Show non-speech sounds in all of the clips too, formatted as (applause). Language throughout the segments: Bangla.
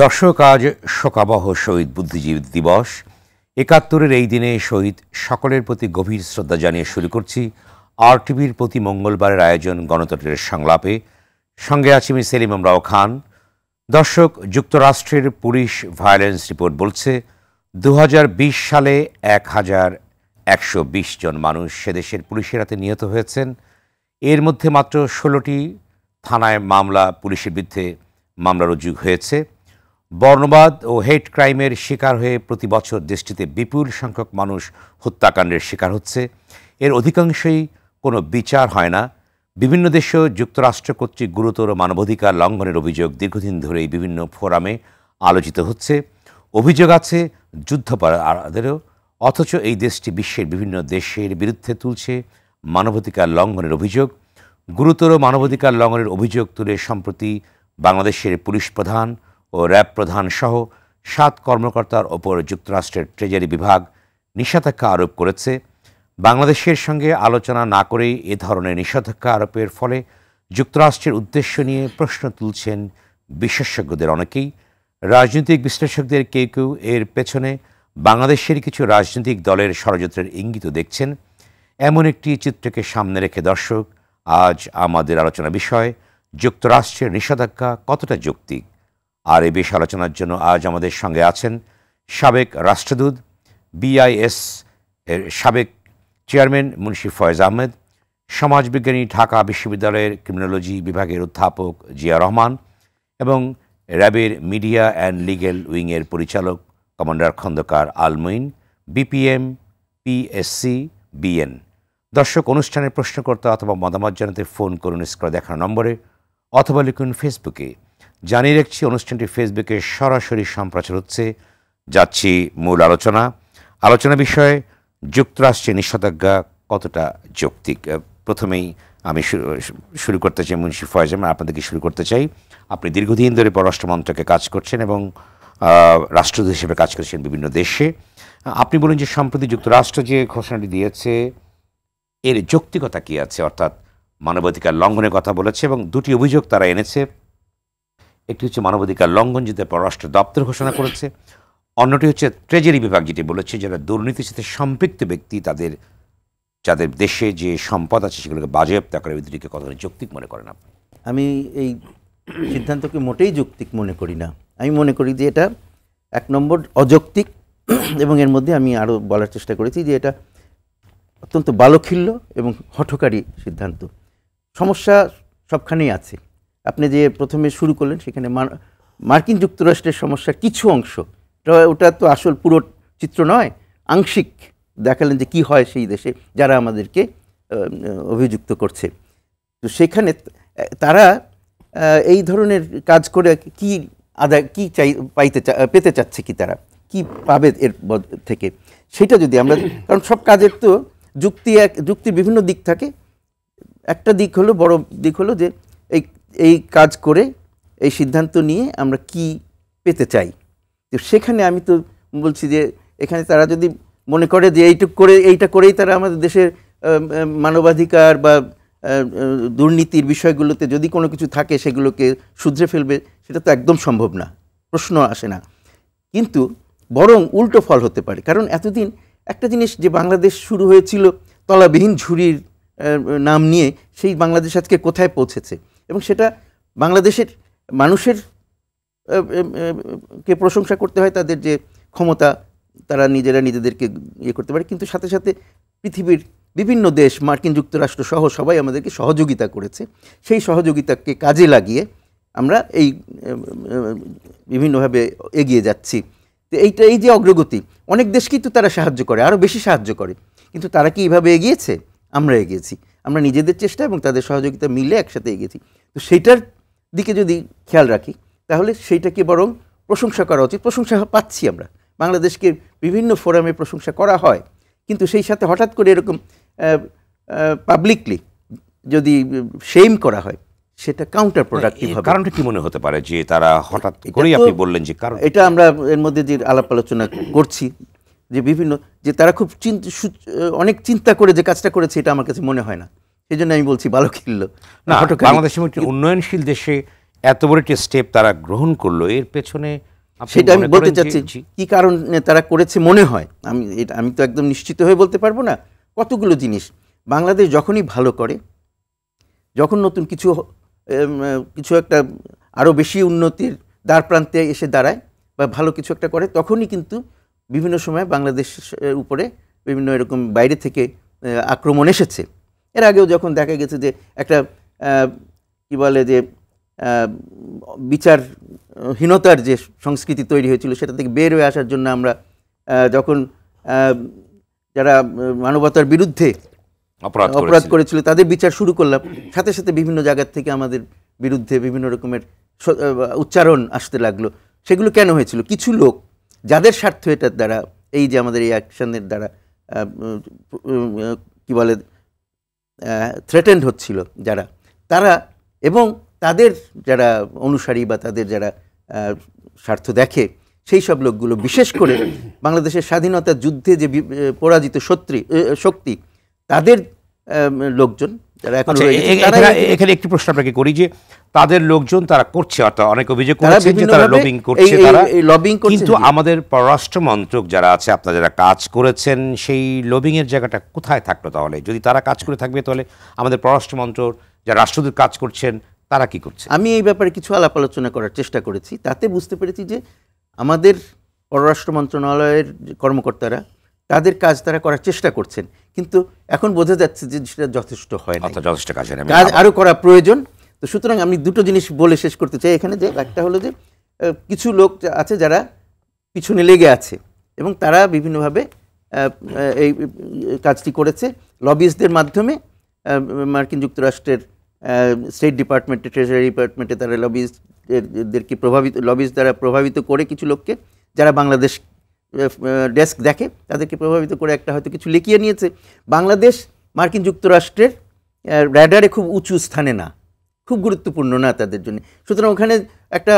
দর্শক আজ শোকাবহ শহীদ বুদ্ধিজীবী দিবস একাত্তরের এই দিনে শহীদ সকলের প্রতি গভীর শ্রদ্ধা জানিয়ে শুরু করছি আর টিভির প্রতি মঙ্গলবারের আয়োজন গণতন্ত্রের সংলাপে সঙ্গে আছি আমি সেলিম আমরাও খান দর্শক যুক্তরাষ্ট্রের পুলিশ ভায়োলেন্স রিপোর্ট বলছে দু সালে এক হাজার একশো জন মানুষ সেদেশের পুলিশের হাতে নিহত হয়েছেন এর মধ্যে মাত্র ষোলোটি থানায় মামলা পুলিশের বিরুদ্ধে মামলা রুজু হয়েছে বর্ণবাদ ও হেট ক্রাইমের শিকার হয়ে প্রতি বছর দেশটিতে বিপুল সংখ্যক মানুষ হত্যাকাণ্ডের শিকার হচ্ছে এর অধিকাংশই কোনো বিচার হয় না বিভিন্ন দেশেও যুক্তরাষ্ট্র কর্তৃক গুরুতর মানবাধিকার লঙ্ঘনের অভিযোগ দীর্ঘদিন ধরেই বিভিন্ন ফোরামে আলোচিত হচ্ছে অভিযোগ আছে যুদ্ধাপরাধেরও অথচ এই দেশটি বিশ্বের বিভিন্ন দেশের বিরুদ্ধে তুলছে মানবাধিকার লঙ্ঘনের অভিযোগ গুরুতর মানবাধিকার লঙ্ঘনের অভিযোগ তুলে সম্প্রতি বাংলাদেশের পুলিশ প্রধান ও র্যাব প্রধানসহ সাত কর্মকর্তার ওপর যুক্তরাষ্ট্রের ট্রেজারি বিভাগ নিষেধাজ্ঞা আরোপ করেছে বাংলাদেশের সঙ্গে আলোচনা না করেই এ ধরনের নিষেধাজ্ঞা আরোপের ফলে যুক্তরাষ্ট্রের উদ্দেশ্য নিয়ে প্রশ্ন তুলছেন বিশেষজ্ঞদের অনেকেই রাজনৈতিক বিশ্লেষকদের কেউ কেউ এর পেছনে বাংলাদেশের কিছু রাজনৈতিক দলের ষড়যন্ত্রের ইঙ্গিত দেখছেন এমন একটি চিত্রকে সামনে রেখে দর্শক আজ আমাদের আলোচনা বিষয় যুক্তরাষ্ট্রের নিষেধাজ্ঞা কতটা যৌক্তিক আর এ বিষয়ে আলোচনার জন্য আজ আমাদের সঙ্গে আছেন সাবেক রাষ্ট্রদূত বিআইএস এর সাবেক চেয়ারম্যান মুন্সি ফয়েজ আহমেদ সমাজবিজ্ঞানী ঢাকা বিশ্ববিদ্যালয়ের ক্রিমিনোলজি বিভাগের অধ্যাপক জিয়া রহমান এবং র্যাবের মিডিয়া অ্যান্ড লিগেল উইংয়ের পরিচালক commander Khondokar Alamin BPM PSC BN দর্শক অনুষ্ঠানের প্রশ্নকর্তা অথবা মতামত জানাতে ফোন করুন স্ক্র দেখানো নম্বরে অথবা লিখুন ফেসবুকে জানিয়ে রাখছি অনুষ্ঠানটি ফেসবুকে সরাসরি সম্প্রচার হচ্ছে যাচ্ছি মূল আলোচনা আলোচনা বিষয়ে যুক্তরাষ্ট্রে নিষেধাজ্ঞা কতটা যৌক্তিক প্রথমেই আমি শুরু করতে চাই মুন্সি ফয়েজ আমি আপনাদেরকে শুরু করতে চাই আপনি দীর্ঘদিন ধরে পররাষ্ট্র মন্ত্রকে কাজ করছেন এবং রাষ্ট্রদূত হিসেবে কাজ করছেন বিভিন্ন দেশে আপনি বলেন যে সম্প্রতি যুক্তরাষ্ট্র যে ঘোষণাটি দিয়েছে এর যৌক্তিকতা কী আছে অর্থাৎ মানবাধিকার লঙ্ঘনের কথা বলেছে এবং দুটি অভিযোগ তারা এনেছে একটি হচ্ছে মানবাধিকার লঙ্ঘন যেটা পররাষ্ট্র দপ্তর ঘোষণা করেছে অন্যটি হচ্ছে ট্রেজারি বিভাগ যেটি বলেছে যারা দুর্নীতির সাথে সম্পৃক্ত ব্যক্তি তাদের যাদের দেশে যে সম্পদ আছে সেগুলোকে বাজেয়াপ্ত করার বিদ্রোহীকে কতখানি যৌক্তিক মনে করেন আপনি আমি এই সিদ্ধান্তকে মোটেই যৌক্তিক মনে করি না আমি মনে করি যে এটা এক নম্বর অযৌক্তিক এবং এর মধ্যে আমি আরও বলার চেষ্টা করেছি যে এটা অত্যন্ত বালখিল্য এবং হঠকারী সিদ্ধান্ত সমস্যা সবখানেই আছে আপনি যে প্রথমে শুরু করলেন সেখানে মার্কিন যুক্তরাষ্ট্রের সমস্যার কিছু অংশ ওটা তো আসল পুরো চিত্র নয় আংশিক দেখালেন যে কি হয় সেই দেশে যারা আমাদেরকে অভিযুক্ত করছে তো সেখানে তারা এই ধরনের কাজ করে কি আদায় কি চাই পাইতে পেতে চাচ্ছে কি তারা কি পাবে এর থেকে সেটা যদি আমরা কারণ সব কাজের তো যুক্তি এক যুক্তির বিভিন্ন দিক থাকে একটা দিক হলো বড় দিক হলো যে এই কাজ করে এই সিদ্ধান্ত নিয়ে আমরা কি পেতে চাই তো সেখানে আমি তো বলছি যে এখানে তারা যদি মনে করে যে এইটুক করে এইটা করেই তারা আমাদের দেশের মানবাধিকার বা দুর্নীতির বিষয়গুলোতে যদি কোনো কিছু থাকে সেগুলোকে শুধরে ফেলবে সেটা তো একদম সম্ভব না প্রশ্ন আসে না কিন্তু বরং উল্টো ফল হতে পারে কারণ এতদিন একটা জিনিস যে বাংলাদেশ শুরু হয়েছিল তলাবিহীন ঝুড়ির নাম নিয়ে সেই বাংলাদেশ আজকে কোথায় পৌঁছেছে এবং সেটা বাংলাদেশের মানুষের কে প্রশংসা করতে হয় তাদের যে ক্ষমতা তারা নিজেরা নিজেদেরকে ইয়ে করতে পারে কিন্তু সাথে সাথে পৃথিবীর বিভিন্ন দেশ মার্কিন যুক্তরাষ্ট্র সহ সবাই আমাদেরকে সহযোগিতা করেছে সেই সহযোগিতাকে কাজে লাগিয়ে আমরা এই বিভিন্নভাবে এগিয়ে যাচ্ছি তো এইটা এই যে অগ্রগতি অনেক দেশকেই তো তারা সাহায্য করে আরও বেশি সাহায্য করে কিন্তু তারা কি এইভাবে এগিয়েছে আমরা এগিয়েছি আমরা নিজেদের চেষ্টা এবং তাদের সহযোগিতা মিলে একসাথে এগিয়েছি তো সেইটার দিকে যদি খেয়াল রাখি তাহলে সেইটাকে বরং প্রশংসা করা উচিত প্রশংসা পাচ্ছি আমরা বাংলাদেশকে বিভিন্ন ফোরামে প্রশংসা করা হয় কিন্তু সেই সাথে হঠাৎ করে এরকম পাবলিকলি যদি শেম করা হয় সেটা কাউন্টার প্রোডাক্টিভ হবে কারণটা কি মনে হতে পারে যে তারা হঠাৎ করেই আপনি বললেন যে কারণ এটা আমরা এর মধ্যে যে আলাপ আলোচনা করছি যে বিভিন্ন যে তারা খুব চিন্তা অনেক চিন্তা করে যে কাজটা করেছে এটা আমার কাছে মনে হয় না সেই জন্য আমি বলছি ভালো খেললো না বাংলাদেশের উন্নয়নশীল দেশে এত বড় একটি স্টেপ তারা গ্রহণ করলো এর পেছনে সেটা আমি বলতে চাচ্ছি কি কারণে তারা করেছে মনে হয় আমি এটা আমি তো একদম নিশ্চিত হয়ে বলতে পারবো না কতগুলো জিনিস বাংলাদেশ যখনই ভালো করে যখন নতুন কিছু কিছু একটা আরও বেশি উন্নতির দ্বার প্রান্তে এসে দাঁড়ায় বা ভালো কিছু একটা করে তখনই কিন্তু বিভিন্ন সময় বাংলাদেশের উপরে বিভিন্ন এরকম বাইরে থেকে আক্রমণ এসেছে এর আগেও যখন দেখা গেছে যে একটা কি বলে যে বিচারহীনতার যে সংস্কৃতি তৈরি হয়েছিল সেটা থেকে বের হয়ে আসার জন্য আমরা যখন যারা মানবতার বিরুদ্ধে অপরাধ করেছিল তাদের বিচার শুরু করলাম সাথে সাথে বিভিন্ন জায়গার থেকে আমাদের বিরুদ্ধে বিভিন্ন রকমের উচ্চারণ আসতে লাগলো সেগুলো কেন হয়েছিল কিছু লোক যাদের স্বার্থ এটার দ্বারা এই যে আমাদের এই অ্যাকশানের দ্বারা কি বলে থ্রেটেন্ড হচ্ছিল যারা তারা এবং তাদের যারা অনুসারী বা তাদের যারা স্বার্থ দেখে সেই সব লোকগুলো বিশেষ করে বাংলাদেশের স্বাধীনতা যুদ্ধে যে পরাজিত শক্তি শক্তি তাদের লোকজন আচ্ছা, এখানে একটি প্রশ্ন আপনাকে করি যে তাদের লোকজন তারা করছে অর্থাৎ অনেক অভিযোগ করছে তারা লবিং করছে তারা লবিং করছে কিন্তু আমাদের পররাষ্ট্র মন্ত্রক যারা আছে আপনারা যারা কাজ করেছেন সেই লবিং এর জায়গাটা কোথায় থাকলো তাহলে যদি তারা কাজ করে থাকবে তাহলে আমাদের পররাষ্ট্র মন্ত্রক যারা রাষ্ট্রদূত কাজ করছেন তারা কি করছে আমি এই ব্যাপারে কিছু আলাপ আলোচনা করার চেষ্টা করেছি তাতে বুঝতে পেরেছি যে আমাদের পররাষ্ট্র মন্ত্রণালয়ের কর্মকর্তারা তাদের কাজ তারা করার চেষ্টা করছেন কিন্তু এখন বোঝা যাচ্ছে যে সেটা যথেষ্ট হয় না যথেষ্ট কাজ কাজ আরও করা প্রয়োজন তো সুতরাং আমি দুটো জিনিস বলে শেষ করতে চাই এখানে যে একটা হলো যে কিছু লোক আছে যারা পিছনে লেগে আছে এবং তারা বিভিন্নভাবে এই কাজটি করেছে লবিস্টদের মাধ্যমে মার্কিন যুক্তরাষ্ট্রের স্টেট ডিপার্টমেন্টে ট্রেজারি ডিপার্টমেন্টে তারা লবিস্টদেরকে প্রভাবিত লবিস্ট দ্বারা প্রভাবিত করে কিছু লোককে যারা বাংলাদেশ ডেস্ক দেখে তাদেরকে প্রভাবিত করে একটা হয়তো কিছু লিখিয়ে নিয়েছে বাংলাদেশ মার্কিন যুক্তরাষ্ট্রের র্যাডারে খুব উঁচু স্থানে না খুব গুরুত্বপূর্ণ না তাদের জন্য সুতরাং ওখানে একটা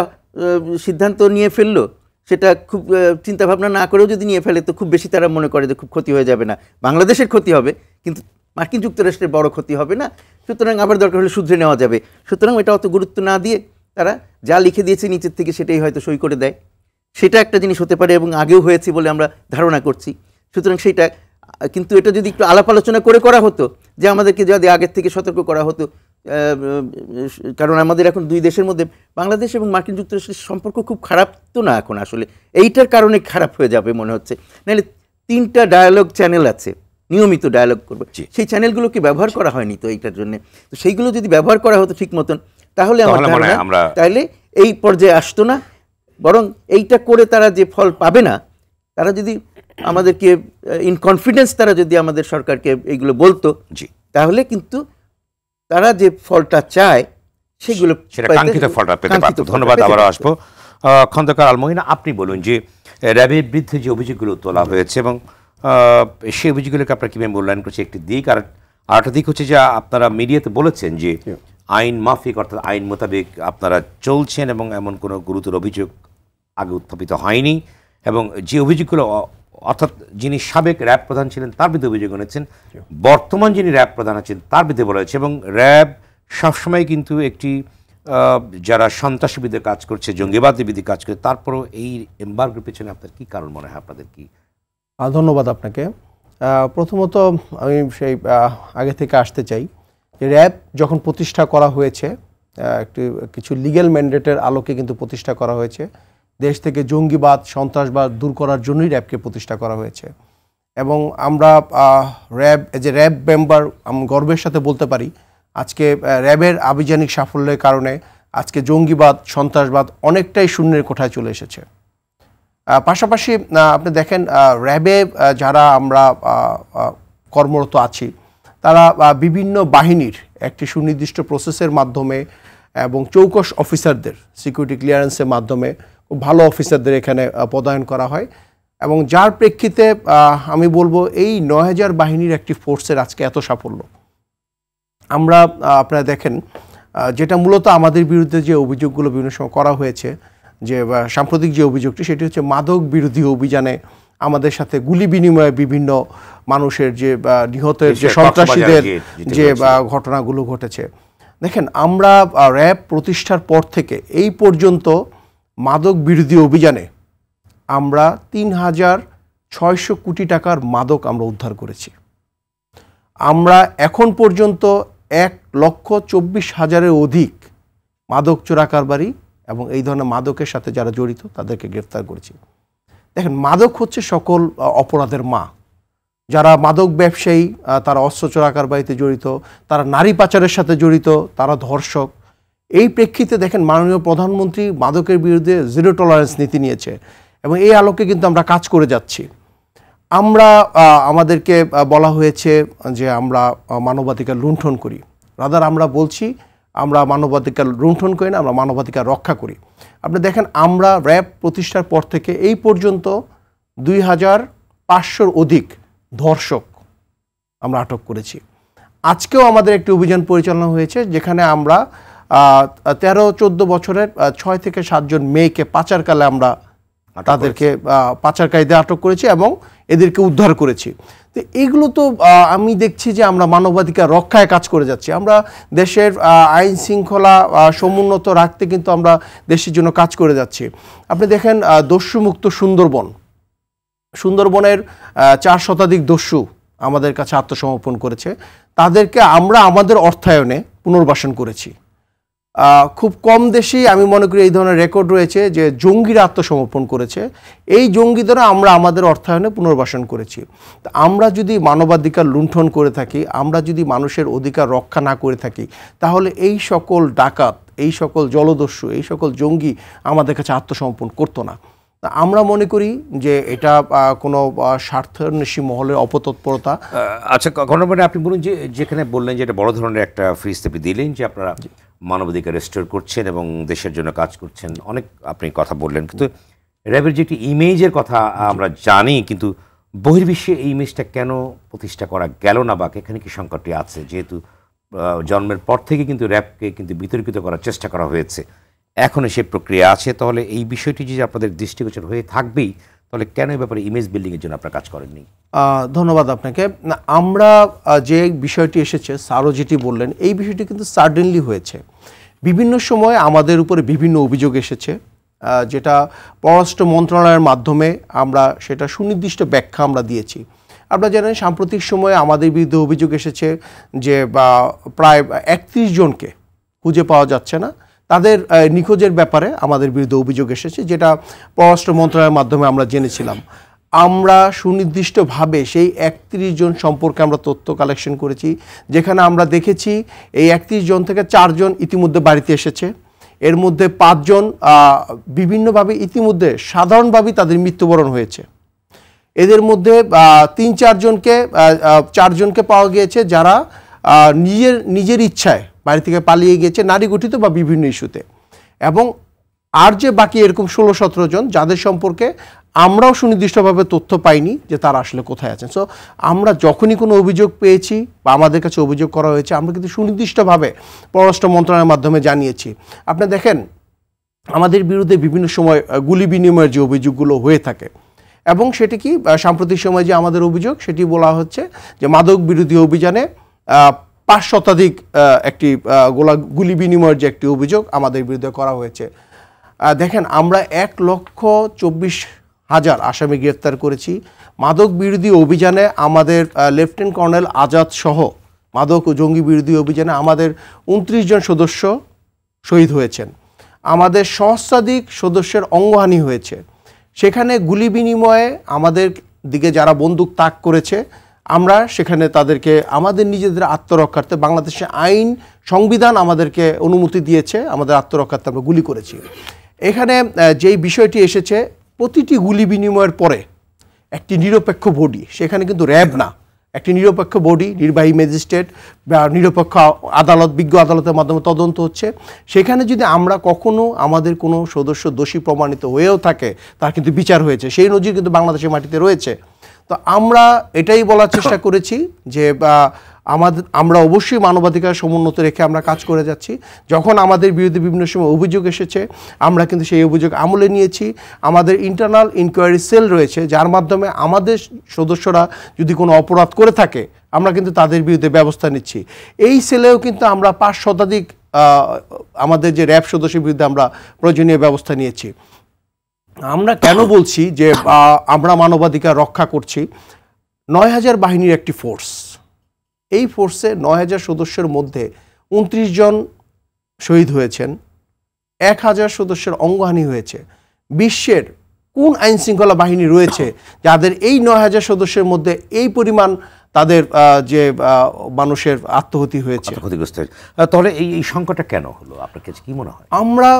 সিদ্ধান্ত নিয়ে ফেললো সেটা খুব চিন্তাভাবনা না করেও যদি নিয়ে ফেলে তো খুব বেশি তারা মনে করে যে খুব ক্ষতি হয়ে যাবে না বাংলাদেশের ক্ষতি হবে কিন্তু মার্কিন যুক্তরাষ্ট্রের বড় ক্ষতি হবে না সুতরাং আবার দরকার হলে শুধরে নেওয়া যাবে সুতরাং এটা অত গুরুত্ব না দিয়ে তারা যা লিখে দিয়েছে নিচের থেকে সেটাই হয়তো সই করে দেয় সেটা একটা জিনিস হতে পারে এবং আগেও হয়েছে বলে আমরা ধারণা করছি সুতরাং সেটা কিন্তু এটা যদি একটু আলাপ আলোচনা করে করা হতো যে আমাদেরকে যদি আগের থেকে সতর্ক করা হতো কারণ আমাদের এখন দুই দেশের মধ্যে বাংলাদেশ এবং মার্কিন যুক্তরাষ্ট্রের সম্পর্ক খুব খারাপ তো না এখন আসলে এইটার কারণে খারাপ হয়ে যাবে মনে হচ্ছে নাহলে তিনটা ডায়ালগ চ্যানেল আছে নিয়মিত ডায়ালগ করবে সেই চ্যানেলগুলোকে ব্যবহার করা হয়নি তো এইটার জন্য তো সেইগুলো যদি ব্যবহার করা হতো ঠিক মতন তাহলে আমার মানে তাহলে এই পর্যায়ে আসতো না বরং এইটা করে তারা যে ফল পাবে না তারা যদি আমাদেরকে ইন কনফিডেন্স তারা যদি আমাদের সরকারকে এইগুলো বলতো জি তাহলে কিন্তু তারা যে ফলটা চায় সেগুলো কাঙ্ক্ষিত ফলটা পেতে পারত ধন্যবাদ আবার আসবো খন্দকার আলমহিনা আপনি বলুন যে র্যাবের বিরুদ্ধে যে অভিযোগগুলো তোলা হয়েছে এবং সেই অভিযোগগুলোকে আপনার কীভাবে মূল্যায়ন করছে একটি দিক আর আরেকটা দিক হচ্ছে যে আপনারা মিডিয়াতে বলেছেন যে আইন মাফিক অর্থাৎ আইন মোতাবেক আপনারা চলছেন এবং এমন কোনো গুরুতর অভিযোগ আগে উত্থাপিত হয়নি এবং যে অভিযোগগুলো অর্থাৎ যিনি সাবেক র্যাব প্রধান ছিলেন তার বিরুদ্ধে অভিযোগ এনেছেন বর্তমান যিনি র্যাব প্রধান আছেন তার বিরুদ্ধে বলা হয়েছে এবং র্যাব সবসময় কিন্তু একটি যারা সন্ত্রাসবিদে কাজ করছে বিধি কাজ করছে তারপরও এই এম্বার্গের পেছনে আপনার কী কারণ মনে হয় আপনাদের কি ধন্যবাদ আপনাকে প্রথমত আমি সেই আগে থেকে আসতে চাই যে র্যাব যখন প্রতিষ্ঠা করা হয়েছে একটি কিছু লিগ্যাল ম্যান্ডেটের আলোকে কিন্তু প্রতিষ্ঠা করা হয়েছে দেশ থেকে জঙ্গিবাদ সন্ত্রাসবাদ দূর করার জন্যই র্যাবকে প্রতিষ্ঠা করা হয়েছে এবং আমরা র্যাব যে র্যাব মেম্বার আমি গর্বের সাথে বলতে পারি আজকে র্যাবের আভিযানিক সাফল্যের কারণে আজকে জঙ্গিবাদ সন্ত্রাসবাদ অনেকটাই শূন্যের কোঠায় চলে এসেছে পাশাপাশি আপনি দেখেন র্যাবে যারা আমরা কর্মরত আছি তারা বিভিন্ন বাহিনীর একটি সুনির্দিষ্ট প্রসেসের মাধ্যমে এবং চৌকস অফিসারদের সিকিউরিটি ক্লিয়ারেন্সের মাধ্যমে ভালো অফিসারদের এখানে পদায়ন করা হয় এবং যার প্রেক্ষিতে আমি বলবো এই নয় হাজার বাহিনীর একটি ফোর্সের আজকে এত সাফল্য আমরা আপনারা দেখেন যেটা মূলত আমাদের বিরুদ্ধে যে অভিযোগগুলো বিভিন্ন সময় করা হয়েছে যে সাম্প্রতিক যে অভিযোগটি সেটি হচ্ছে মাদক বিরোধী অভিযানে আমাদের সাথে গুলি বিনিময়ে বিভিন্ন মানুষের যে নিহতের যে সন্ত্রাসীদের যে ঘটনাগুলো ঘটেছে দেখেন আমরা র্যাব প্রতিষ্ঠার পর থেকে এই পর্যন্ত মাদক বিরোধী অভিযানে আমরা তিন হাজার ছয়শো কোটি টাকার মাদক আমরা উদ্ধার করেছি আমরা এখন পর্যন্ত এক লক্ষ চব্বিশ হাজারের অধিক মাদক চোরাকারবারি এবং এই ধরনের মাদকের সাথে যারা জড়িত তাদেরকে গ্রেফতার করেছি দেখেন মাদক হচ্ছে সকল অপরাধের মা যারা মাদক ব্যবসায়ী তারা অস্ত্র চোরাকারবারিতে জড়িত তারা নারী পাচারের সাথে জড়িত তারা ধর্ষক এই প্রেক্ষিতে দেখেন মাননীয় প্রধানমন্ত্রী মাদকের বিরুদ্ধে জিরো টলারেন্স নীতি নিয়েছে এবং এই আলোকে কিন্তু আমরা কাজ করে যাচ্ছি আমরা আমাদেরকে বলা হয়েছে যে আমরা মানবাধিকার লুণ্ঠন করি রাদার আমরা বলছি আমরা মানবাধিকার লুণ্ঠন করি না আমরা মানবাধিকার রক্ষা করি আপনি দেখেন আমরা র্যাব প্রতিষ্ঠার পর থেকে এই পর্যন্ত দুই হাজার পাঁচশোর অধিক ধর্ষক আমরা আটক করেছি আজকেও আমাদের একটি অভিযান পরিচালনা হয়েছে যেখানে আমরা তেরো চোদ্দ বছরের ছয় থেকে সাতজন মেয়েকে পাচারকালে আমরা তাদেরকে পাচারকারীদের আটক করেছি এবং এদেরকে উদ্ধার করেছি তো এগুলো তো আমি দেখছি যে আমরা মানবাধিকার রক্ষায় কাজ করে যাচ্ছি আমরা দেশের আইন শৃঙ্খলা সমুন্নত রাখতে কিন্তু আমরা দেশের জন্য কাজ করে যাচ্ছি আপনি দেখেন দস্যুমুক্ত সুন্দরবন সুন্দরবনের চার শতাধিক দস্যু আমাদের কাছে আত্মসমর্পণ করেছে তাদেরকে আমরা আমাদের অর্থায়নে পুনর্বাসন করেছি খুব কম দেশেই আমি মনে করি এই ধরনের রেকর্ড রয়েছে যে জঙ্গিরা আত্মসমর্পণ করেছে এই জঙ্গি দ্বারা আমরা আমাদের অর্থায়নে পুনর্বাসন করেছি আমরা যদি মানবাধিকার লুণ্ঠন করে থাকি আমরা যদি মানুষের অধিকার রক্ষা না করে থাকি তাহলে এই সকল ডাকাত এই সকল জলদস্যু এই সকল জঙ্গি আমাদের কাছে আত্মসমর্পণ করতো না আমরা মনে করি যে এটা কোনো স্বার্থান্বেষী মহলের অপতৎপরতা আচ্ছা ঘটনা আপনি বলুন যে যেখানে বললেন যে এটা বড় ধরনের একটা ফ্রিস্তেপি দিলেন যে আপনারা মানবাধিকার রেস্টোর করছেন এবং দেশের জন্য কাজ করছেন অনেক আপনি কথা বললেন কিন্তু র্যাবের যে একটি ইমেজের কথা আমরা জানি কিন্তু বহির্বিশ্বে এই ইমেজটা কেন প্রতিষ্ঠা করা গেল না বা এখানে কি সংকটটি আছে যেহেতু জন্মের পর থেকে কিন্তু র্যাবকে কিন্তু বিতর্কিত করার চেষ্টা করা হয়েছে এখনও সে প্রক্রিয়া আছে তাহলে এই বিষয়টি যদি আপনাদের দৃষ্টিগোচর হয়ে থাকবেই তাহলে কেন এই ব্যাপারে ইমেজ বিল্ডিংয়ের জন্য আপনারা কাজ করেননি ধন্যবাদ আপনাকে আমরা যে বিষয়টি এসেছে সারো যেটি বললেন এই বিষয়টি কিন্তু সাডেনলি হয়েছে বিভিন্ন সময় আমাদের উপরে বিভিন্ন অভিযোগ এসেছে যেটা পররাষ্ট্র মন্ত্রণালয়ের মাধ্যমে আমরা সেটা সুনির্দিষ্ট ব্যাখ্যা আমরা দিয়েছি আপনারা জানেন সাম্প্রতিক সময়ে আমাদের বিরুদ্ধে অভিযোগ এসেছে যে প্রায় একত্রিশ জনকে খুঁজে পাওয়া যাচ্ছে না তাদের নিখোঁজের ব্যাপারে আমাদের বিরুদ্ধে অভিযোগ এসেছে যেটা পররাষ্ট্র মন্ত্রণালয়ের মাধ্যমে আমরা জেনেছিলাম আমরা সুনির্দিষ্টভাবে সেই একত্রিশ জন সম্পর্কে আমরা তথ্য কালেকশন করেছি যেখানে আমরা দেখেছি এই একত্রিশ জন থেকে চারজন ইতিমধ্যে বাড়িতে এসেছে এর মধ্যে পাঁচজন বিভিন্নভাবে ইতিমধ্যে সাধারণভাবেই তাদের মৃত্যুবরণ হয়েছে এদের মধ্যে তিন চারজনকে চারজনকে পাওয়া গিয়েছে যারা নিজের নিজের ইচ্ছায় বাড়ি থেকে পালিয়ে গিয়েছে নারী গঠিত বা বিভিন্ন ইস্যুতে এবং আর যে বাকি এরকম ষোলো সতেরো জন যাদের সম্পর্কে আমরাও সুনির্দিষ্টভাবে তথ্য পাইনি যে তারা আসলে কোথায় আছেন সো আমরা যখনই কোনো অভিযোগ পেয়েছি বা আমাদের কাছে অভিযোগ করা হয়েছে আমরা কিন্তু সুনির্দিষ্টভাবে পররাষ্ট্র মন্ত্রণালয়ের মাধ্যমে জানিয়েছি আপনি দেখেন আমাদের বিরুদ্ধে বিভিন্ন সময় গুলি বিনিময়ের যে অভিযোগগুলো হয়ে থাকে এবং সেটি কি সাম্প্রতিক সময়ে যে আমাদের অভিযোগ সেটি বলা হচ্ছে যে মাদক বিরোধী অভিযানে পাঁচ শতাধিক একটি গোলা গুলি বিনিময়ের যে একটি অভিযোগ আমাদের বিরুদ্ধে করা হয়েছে দেখেন আমরা এক লক্ষ চব্বিশ হাজার আসামি গ্রেফতার করেছি মাদক বিরোধী অভিযানে আমাদের লেফটেন্যান্ট কর্নেল আজাদ সহ মাদক ও জঙ্গি বিরোধী অভিযানে আমাদের উনত্রিশ জন সদস্য শহীদ হয়েছেন আমাদের সহস্রাধিক সদস্যের অঙ্গহানি হয়েছে সেখানে গুলি বিনিময়ে আমাদের দিকে যারা বন্দুক তাক করেছে আমরা সেখানে তাদেরকে আমাদের নিজেদের আত্মরক্ষার্থে বাংলাদেশে আইন সংবিধান আমাদেরকে অনুমতি দিয়েছে আমাদের আত্মরক্ষার্থে আমরা গুলি করেছি এখানে যেই বিষয়টি এসেছে প্রতিটি গুলি বিনিময়ের পরে একটি নিরপেক্ষ বডি সেখানে কিন্তু র্যাব না একটি নিরপেক্ষ বডি নির্বাহী ম্যাজিস্ট্রেট বা নিরপেক্ষ আদালত বিজ্ঞ আদালতের মাধ্যমে তদন্ত হচ্ছে সেখানে যদি আমরা কখনো আমাদের কোনো সদস্য দোষী প্রমাণিত হয়েও থাকে তার কিন্তু বিচার হয়েছে সেই নজির কিন্তু বাংলাদেশের মাটিতে রয়েছে তো আমরা এটাই বলার চেষ্টা করেছি যে আমাদের আমরা অবশ্যই মানবাধিকার সমুন্নত রেখে আমরা কাজ করে যাচ্ছি যখন আমাদের বিরুদ্ধে বিভিন্ন সময় অভিযোগ এসেছে আমরা কিন্তু সেই অভিযোগ আমলে নিয়েছি আমাদের ইন্টারনাল ইনকোয়ারি সেল রয়েছে যার মাধ্যমে আমাদের সদস্যরা যদি কোনো অপরাধ করে থাকে আমরা কিন্তু তাদের বিরুদ্ধে ব্যবস্থা নিচ্ছি এই সেলেও কিন্তু আমরা পাঁচ শতাধিক আমাদের যে র্যাব সদস্যের বিরুদ্ধে আমরা প্রয়োজনীয় ব্যবস্থা নিয়েছি আমরা কেন বলছি যে আমরা মানবাধিকার রক্ষা করছি নয় হাজার বাহিনীর একটি ফোর্স এই ফোর্সে নয় হাজার সদস্যের মধ্যে উনত্রিশ জন শহীদ হয়েছেন এক হাজার সদস্যের অঙ্গহানি হয়েছে বিশ্বের কোন আইন শৃঙ্খলা বাহিনী রয়েছে যাদের এই নয় হাজার সদস্যের মধ্যে এই পরিমাণ তাদের যে মানুষের আত্মহতি হয়েছে ক্ষতিগ্রস্ত হয়েছে তাহলে এই এই সংকটটা কেন হলো আপনার কাছে কি মনে হয় আমরা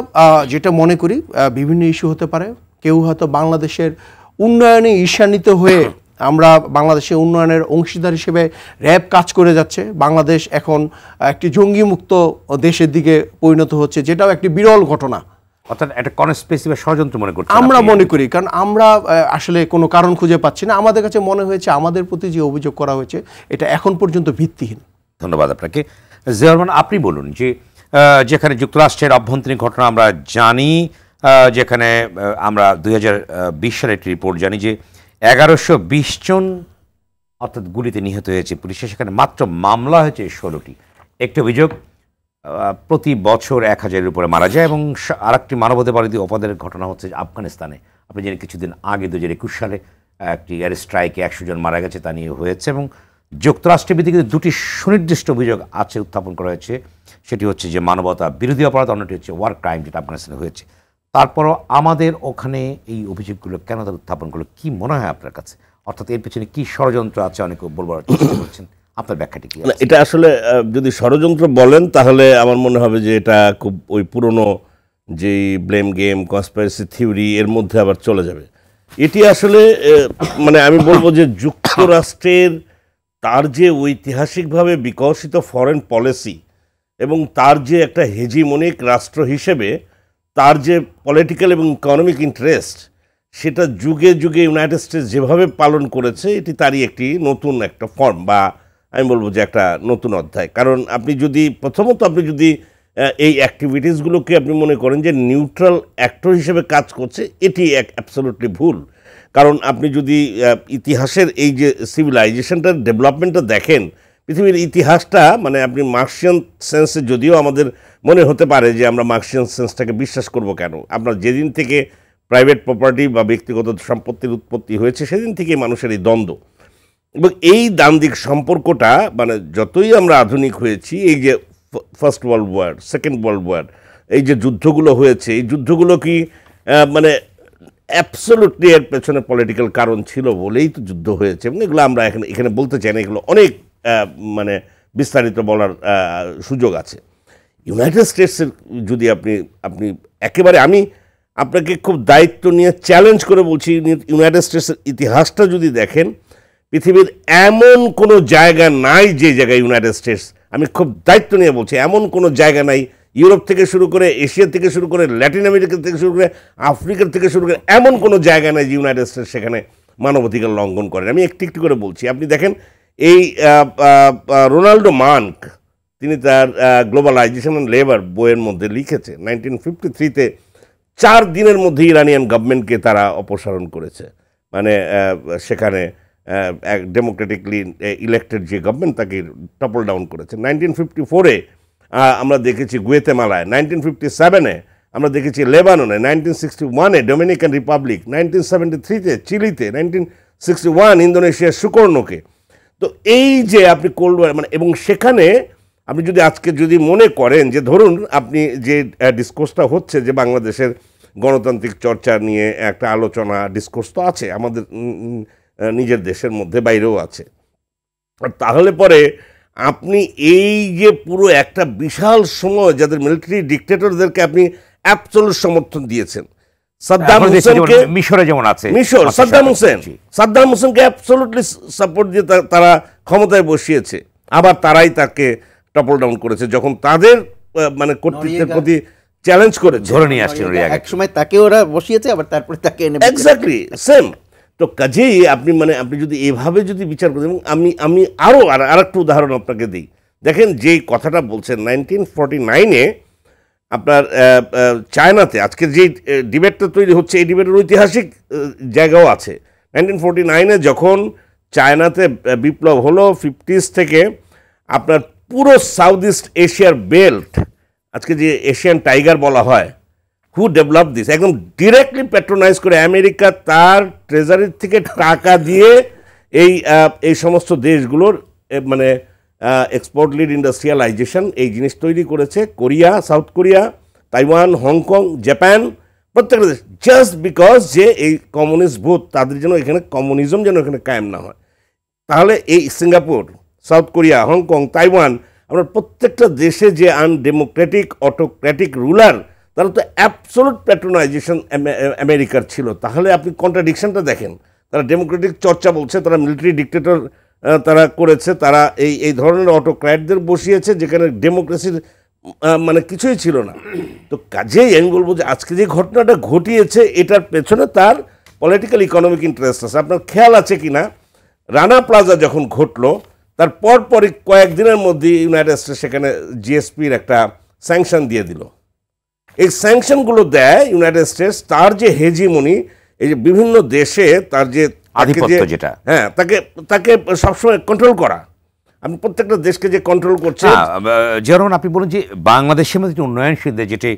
যেটা মনে করি বিভিন্ন ইস্যু হতে পারে কেউ হয়তো বাংলাদেশের উন্নয়নে ঈর্ষান্বিত হয়ে আমরা বাংলাদেশে উন্নয়নের অংশীদার হিসেবে র্যাব কাজ করে যাচ্ছে বাংলাদেশ এখন একটি জঙ্গিমুক্ত দেশের দিকে পরিণত হচ্ছে যেটাও একটি বিরল ঘটনা অর্থাৎ একটা মনে আমরা মনে করি কারণ আমরা আসলে কোনো কারণ খুঁজে পাচ্ছি না আমাদের কাছে মনে হয়েছে আমাদের প্রতি যে অভিযোগ করা হয়েছে এটা এখন পর্যন্ত ভিত্তিহীন ধন্যবাদ আপনাকে জিয়ারমান আপনি বলুন যে যেখানে যুক্তরাষ্ট্রের অভ্যন্তরীণ ঘটনা আমরা জানি যেখানে আমরা দুই হাজার সালের একটি রিপোর্ট জানি যে এগারোশো বিশ জন অর্থাৎ গুলিতে নিহত হয়েছে পুলিশের সেখানে মাত্র মামলা হয়েছে ষোলোটি একটি অভিযোগ প্রতি বছর এক হাজারের উপরে মারা যায় এবং আর একটি মানবতাবাদী অপদের ঘটনা হচ্ছে আফগানিস্তানে আপনি জানেন কিছুদিন আগে দু হাজার একুশ সালে একটি এয়ার স্ট্রাইকে একশো জন মারা গেছে তা নিয়ে হয়েছে এবং যুক্তরাষ্ট্রের ভিত্তিতে দুটি সুনির্দিষ্ট অভিযোগ আছে উত্থাপন করা হয়েছে সেটি হচ্ছে যে মানবতা বিরোধী অপরাধ অন্যটি হচ্ছে ওয়ার ক্রাইম যেটা আফগানিস্তানে হয়েছে তারপরও আমাদের ওখানে এই অভিযোগগুলো কেন তারা উত্থাপন করলো কী মনে হয় আপনার কাছে অর্থাৎ এর পেছনে কী ষড়যন্ত্র আছে অনেকে বলবার চেষ্টা করছেন আপনার ব্যাখ্যাটি কি এটা আসলে যদি ষড়যন্ত্র বলেন তাহলে আমার মনে হবে যে এটা খুব ওই পুরনো যেই ব্লেম গেম কনসপারেসি থিওরি এর মধ্যে আবার চলে যাবে এটি আসলে মানে আমি বলবো যে যুক্তরাষ্ট্রের তার যে ঐতিহাসিকভাবে বিকশিত ফরেন পলিসি এবং তার যে একটা হেজিমনিক রাষ্ট্র হিসেবে তার যে পলিটিক্যাল এবং ইকোনমিক ইন্টারেস্ট সেটা যুগে যুগে ইউনাইটেড স্টেটস যেভাবে পালন করেছে এটি তারই একটি নতুন একটা ফর্ম বা আমি বলবো যে একটা নতুন অধ্যায় কারণ আপনি যদি প্রথমত আপনি যদি এই অ্যাক্টিভিটিসগুলোকে আপনি মনে করেন যে নিউট্রাল অ্যাক্টর হিসেবে কাজ করছে এটি এক অ্যাবসলুটলি ভুল কারণ আপনি যদি ইতিহাসের এই যে সিভিলাইজেশনটার ডেভেলপমেন্টটা দেখেন পৃথিবীর ইতিহাসটা মানে আপনি মার্কসিয়ান সেন্সে যদিও আমাদের মনে হতে পারে যে আমরা মার্কসিয়ান সেন্সটাকে বিশ্বাস করব কেন আপনার যেদিন থেকে প্রাইভেট প্রপার্টি বা ব্যক্তিগত সম্পত্তির উৎপত্তি হয়েছে সেদিন থেকে মানুষের এই দ্বন্দ্ব এবং এই দান্দিক সম্পর্কটা মানে যতই আমরা আধুনিক হয়েছি এই যে first world war second world war এই যে যুদ্ধগুলো হয়েছে এই যুদ্ধগুলো কি মানে অ্যাবসোলুটলি এর পেছনে পলিটিক্যাল কারণ ছিল বলেই তো যুদ্ধ হয়েছে এবং এগুলো আমরা এখানে এখানে বলতে চাই না এগুলো অনেক মানে বিস্তারিত বলার সুযোগ আছে ইউনাইটেড স্টেটসের যদি আপনি আপনি একেবারে আমি আপনাকে খুব দায়িত্ব নিয়ে চ্যালেঞ্জ করে বলছি ইউনাইটেড স্টেটসের ইতিহাসটা যদি দেখেন পৃথিবীর এমন কোনো জায়গা নাই যে জায়গায় ইউনাইটেড স্টেটস আমি খুব দায়িত্ব নিয়ে বলছি এমন কোনো জায়গা নাই ইউরোপ থেকে শুরু করে এশিয়া থেকে শুরু করে ল্যাটিন আমেরিকা থেকে শুরু করে আফ্রিকার থেকে শুরু করে এমন কোনো জায়গা নাই যে ইউনাইটেড স্টেটস সেখানে মানবাধিকার লঙ্ঘন করেন আমি একটি একটি করে বলছি আপনি দেখেন এই রোনাল্ডো মানক তিনি তার গ্লোবালাইজেশন অ্যান্ড লেবার বইয়ের মধ্যে লিখেছে নাইনটিন ফিফটি থ্রিতে চার দিনের মধ্যে ইরানিয়ান গভর্নমেন্টকে তারা অপসারণ করেছে মানে সেখানে এক ডেমোক্রেটিকলি ইলেক্টেড যে গভর্নমেন্ট তাকে টপল ডাউন করেছে নাইনটিন ফিফটি ফোরে আমরা দেখেছি গুয়েতেমালায় নাইনটিন ফিফটি সেভেনে আমরা দেখেছি লেবাননে নাইনটিন সিক্সটি ওয়ানে ডোমিনিকান রিপাবলিক নাইনটিন সেভেন্টি থ্রিতে চিলিতে নাইনটিন সিক্সটি ওয়ান ইন্দোনেশিয়ার সুকর্ণকে তো এই যে আপনি কোল্ড ওয়ার মানে এবং সেখানে আপনি যদি আজকে যদি মনে করেন যে ধরুন আপনি যে ডিসকোর্সটা হচ্ছে যে বাংলাদেশের গণতান্ত্রিক চর্চা নিয়ে একটা আলোচনা ডিসকোর্স তো আছে আমাদের নিজের দেশের মধ্যে বাইরেও আছে তাহলে পরে আপনি এই যে পুরো একটা বিশাল সময় যাদের মিলিটারি ডিকটেটরদেরকে আপনি অ্যাপচল সমর্থন দিয়েছেন সাদ্দাম হোসেনকে মিশরে যেমন আছে মিশর আচ্ছা, সাদ্দাম হোসেন সাদ্দাম হোসেনকে অ্যাবসলুটলি সাপোর্ট দিয়ে তারা ক্ষমতায় বসিয়েছে আবার তারাই তাকে টপল ডাউন করেছে যখন তাদের মানে কর্তৃত্বের প্রতি চ্যালেঞ্জ করে ধরে নিয়ে আসছে এক সময় তাকে ওরা বসিয়েছে আবার তারপরে তাকে এনে এক্স্যাক্টলি সেম তো কাজেই আপনি মানে আপনি যদি এভাবে যদি বিচার করেন এবং আমি আমি আরও আর একটা উদাহরণ আপনাকে দিই দেখেন যে কথাটা বলছেন নাইনটিন ফর্টি নাইনে আপনার চায়নাতে আজকে যে ডিবেটটা তৈরি হচ্ছে এই ডিবেটের ঐতিহাসিক জায়গাও আছে নাইনটিন ফোরটি নাইনে যখন চায়নাতে বিপ্লব হলো ফিফটিস থেকে আপনার পুরো সাউথ ইস্ট এশিয়ার বেল্ট আজকে যে এশিয়ান টাইগার বলা হয় হু ডেভেলপ দিস একদম ডিরেক্টলি প্যাট্রোনাইজ করে আমেরিকা তার ট্রেজারির থেকে টাকা দিয়ে এই এই সমস্ত দেশগুলোর মানে এক্সপোর্ট লিড ইন্ডাস্ট্রিয়ালাইজেশন এই জিনিস তৈরি করেছে Korea south Korea Taiwan Hong Kong Japan প্রত্যেকটা দেশ জাস্ট বিকজ যে এই কমিউনিস্ট ভূত তাদের জন্য এখানে কমিউনিজম যেন এখানে কায়েম না হয় তাহলে এই Singapore south Korea Hong Kong Taiwan আমরা প্রত্যেকটা দেশে যে আনডেমোক্রেটিক অটোক্রেটিক রুলার তারা তো অ্যাবসোলুট প্যাট্রোনাইজেশন আমেরিকার ছিল তাহলে আপনি কন্ট্রাডিকশনটা দেখেন তারা ডেমোক্রেটিক চর্চা বলছে তারা মিলিটারি ডিক্টেটর তারা করেছে তারা এই এই ধরনের অটোক্র্যাটদের বসিয়েছে যেখানে ডেমোক্রেসির মানে কিছুই ছিল না তো কাজেই আমি বলবো যে আজকে যে ঘটনাটা ঘটিয়েছে এটার পেছনে তার পলিটিক্যাল ইকোনমিক ইন্টারেস্ট আছে আপনার খেয়াল আছে কি না রানা প্লাজা যখন ঘটলো তার পরপরই কয়েকদিনের মধ্যে ইউনাইটেড স্টেটস সেখানে জিএসপির একটা স্যাংশন দিয়ে দিল এই স্যাংশনগুলো দেয় ইউনাইটেড স্টেটস তার যে হেজিমনি এই যে বিভিন্ন দেশে তার যে আধিপত্য যেটা হ্যাঁ তাকে তাকে সবসময় কন্ট্রোল করা আমি প্রত্যেকটা দেশকে যে কন্ট্রোল করছে যেমন আপনি বলুন যে বাংলাদেশের মধ্যে উন্নয়নশীল উন্নয়নশীলদের যেটি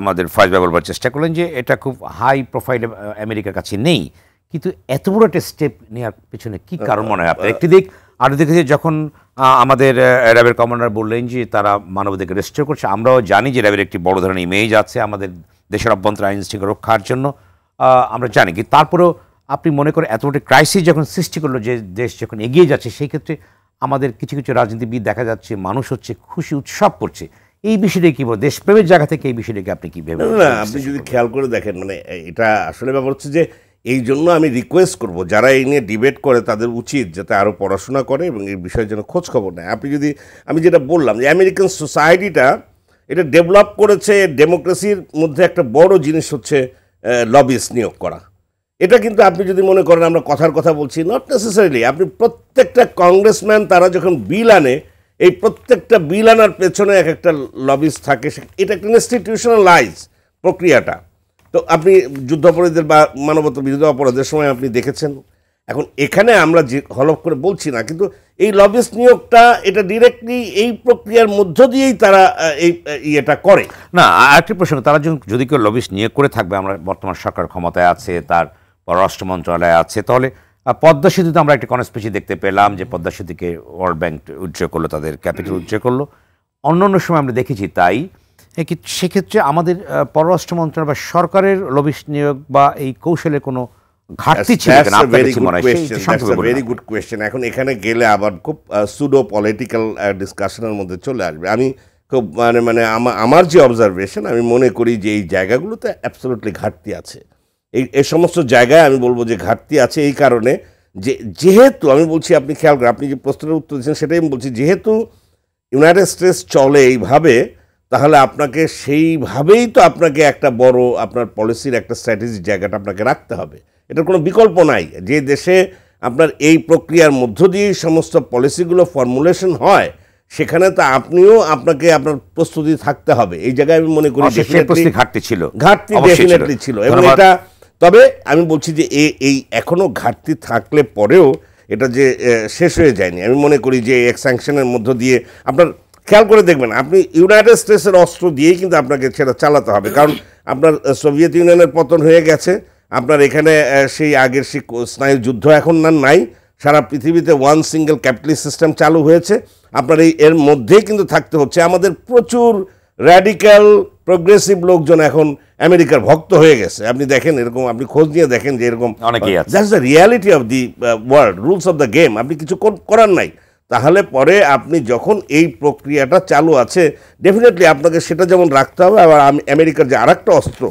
আমাদের ফয়েজ ভাই চেষ্টা করলেন যে এটা খুব হাই প্রোফাইল আমেরিকার কাছে নেই কিন্তু এত বড় একটা স্টেপ নেওয়ার পেছনে কি কারণ মনে হয় আপনার একটি দিক আর দেখেছি যখন আমাদের র্যাবের কমান্ডার বললেন যে তারা মানবাধিকার রেজিস্টার করছে আমরাও জানি যে র্যাবের একটি বড় ধরনের ইমেজ আছে আমাদের দেশের অভ্যন্তর আইন শৃঙ্খলা রক্ষার জন্য আমরা জানি কি তারপরেও আপনি মনে করেন এত একটা ক্রাইসিস যখন সৃষ্টি করলো যে দেশ যখন এগিয়ে যাচ্ছে সেই ক্ষেত্রে আমাদের কিছু কিছু রাজনীতিবিদ দেখা যাচ্ছে মানুষ হচ্ছে খুশি উৎসব করছে এই বিষয়টা কি বলবো দেশপ্রেমের জায়গা থেকে এই বিষয়টাকে আপনি কী ভেবেন না আপনি যদি খেয়াল করে দেখেন মানে এটা আসলে ব্যাপার হচ্ছে যে এই জন্য আমি রিকোয়েস্ট করব যারা এই নিয়ে ডিবেট করে তাদের উচিত যাতে আরও পড়াশোনা করে এবং এই বিষয়ের জন্য খোঁজ খবর নেয় আপনি যদি আমি যেটা বললাম যে আমেরিকান সোসাইটিটা এটা ডেভেলপ করেছে ডেমোক্রেসির মধ্যে একটা বড় জিনিস হচ্ছে লবিস নিয়োগ করা এটা কিন্তু আপনি যদি মনে করেন আমরা কথার কথা বলছি নট নেসেসারিলি আপনি প্রত্যেকটা কংগ্রেসম্যান তারা যখন বিল আনে এই প্রত্যেকটা বিল আনার পেছনে এক একটা লবিস থাকে এটা একটা ইনস্টিটিউশনালাইজ প্রক্রিয়াটা তো আপনি যুদ্ধাপরাধীদের বা মানবতা বিরোধী অপরাধের সময় আপনি দেখেছেন এখন এখানে আমরা যে হলপ করে বলছি না কিন্তু এই লবিস নিয়োগটা এটা ডিরেক্টলি এই প্রক্রিয়ার মধ্য দিয়েই তারা এই ইয়েটা করে না আরেকটি প্রশ্ন তারা যদি কেউ লবিস নিয়োগ করে থাকবে আমরা বর্তমান সরকার ক্ষমতায় আছে তার পররাষ্ট্র মন্ত্রণালয়ে আছে তাহলে পদ্মা সেতুতে আমরা একটা কনস্পেশি দেখতে পেলাম যে পদ্মা সেতুকে ওয়ার্ল্ড ব্যাংক উজ্জ্বল করলো তাদের ক্যাপিটাল উজ্জ্বল করলো অন্য অন্য সময় আমরা দেখেছি তাই সেক্ষেত্রে আমাদের পররাষ্ট্র মন্ত্রণালয় বা সরকারের লবিশ নিয়োগ বা এই কৌশলে কোনো ঘাটতি ভেরি গুড কোয়েশ্চেন এখন এখানে গেলে আবার খুব সুডো পলিটিক্যাল ডিসকাশনের মধ্যে চলে আসবে আমি খুব মানে মানে আমার যে অবজারভেশন আমি মনে করি যে এই জায়গাগুলোতে অ্যাবসোলুটলি ঘাটতি আছে এই এ সমস্ত জায়গায় আমি বলবো যে ঘাটতি আছে এই কারণে যে যেহেতু আমি বলছি আপনি খেয়াল করেন আপনি যে প্রশ্নের উত্তর দিয়েছেন সেটাই আমি বলছি যেহেতু ইউনাইটেড স্টেটস চলে এইভাবে তাহলে আপনাকে সেইভাবেই তো আপনাকে একটা বড় আপনার পলিসির একটা স্ট্র্যাটেজি জায়গাটা আপনাকে রাখতে হবে এটার কোনো বিকল্প নাই যে দেশে আপনার এই প্রক্রিয়ার মধ্য দিয়ে সমস্ত পলিসিগুলো ফর্মুলেশন হয় সেখানে তো আপনিও আপনাকে আপনার প্রস্তুতি থাকতে হবে এই জায়গায় আমি মনে করি ঘাটতি ছিল ঘাটতি ডেফিনেটলি ছিল এবং এটা তবে আমি বলছি যে এই এখনও ঘাটতি থাকলে পরেও এটা যে শেষ হয়ে যায়নি আমি মনে করি যে এক স্যাংশনের মধ্য দিয়ে আপনার খেয়াল করে দেখবেন আপনি ইউনাইটেড স্টেটসের অস্ত্র দিয়েই কিন্তু আপনাকে সেটা চালাতে হবে কারণ আপনার সোভিয়েত ইউনিয়নের পতন হয়ে গেছে আপনার এখানে সেই আগের সেই স্নায়ু যুদ্ধ এখন না নাই সারা পৃথিবীতে ওয়ান সিঙ্গেল ক্যাপিটালিস্ট সিস্টেম চালু হয়েছে আপনার এই এর মধ্যেই কিন্তু থাকতে হচ্ছে আমাদের প্রচুর র্যাডিক্যাল প্রোগ্রেসিভ লোকজন এখন আমেরিকার ভক্ত হয়ে গেছে আপনি দেখেন এরকম আপনি খোঁজ নিয়ে দেখেন যে এরকম that's the reality of the world rules of the game আপনি কিছু করার নাই তাহলে পরে আপনি যখন এই প্রক্রিয়াটা চালু আছে ডেফিনেটলি আপনাকে সেটা যেমন রাখতে হবে আবার আমেরিকার যে আর অস্ত্র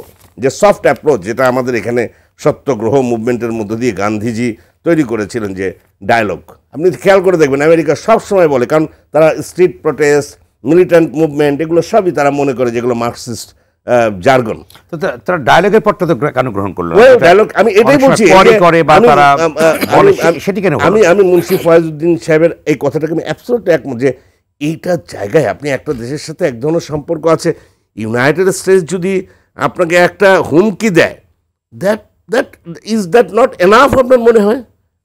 যে সফট অ্যাপ্রোচ যেটা আমাদের এখানে সত্যগ্রহ মুভমেন্টের মধ্য দিয়ে গান্ধীজি তৈরি করেছিলেন যে ডায়লগ আপনি খেয়াল করে দেখবেন আমেরিকা সবসময় বলে কারণ তারা স্ট্রিট প্রোটেস্ট মিলিটেন্ট মুভমেন্ট এগুলো সবই তারা মনে করে যেগুলো মার্কসিস্ট জার্গন তো তারা ডায়লগের পরটা তো কেন গ্রহণ করলো ডায়লগ আমি এটাই বলছি সেটি কেন আমি আমি মুন্সি ফয়াজুদ্দিন সাহেবের এই কথাটাকে আমি অ্যাবসোলুটলি একমত যে এইটার জায়গায় আপনি একটা দেশের সাথে এক ধরনের সম্পর্ক আছে ইউনাইটেড স্টেটস যদি আপনাকে একটা হুমকি দেয় that that is that not enough আপনার মনে হয়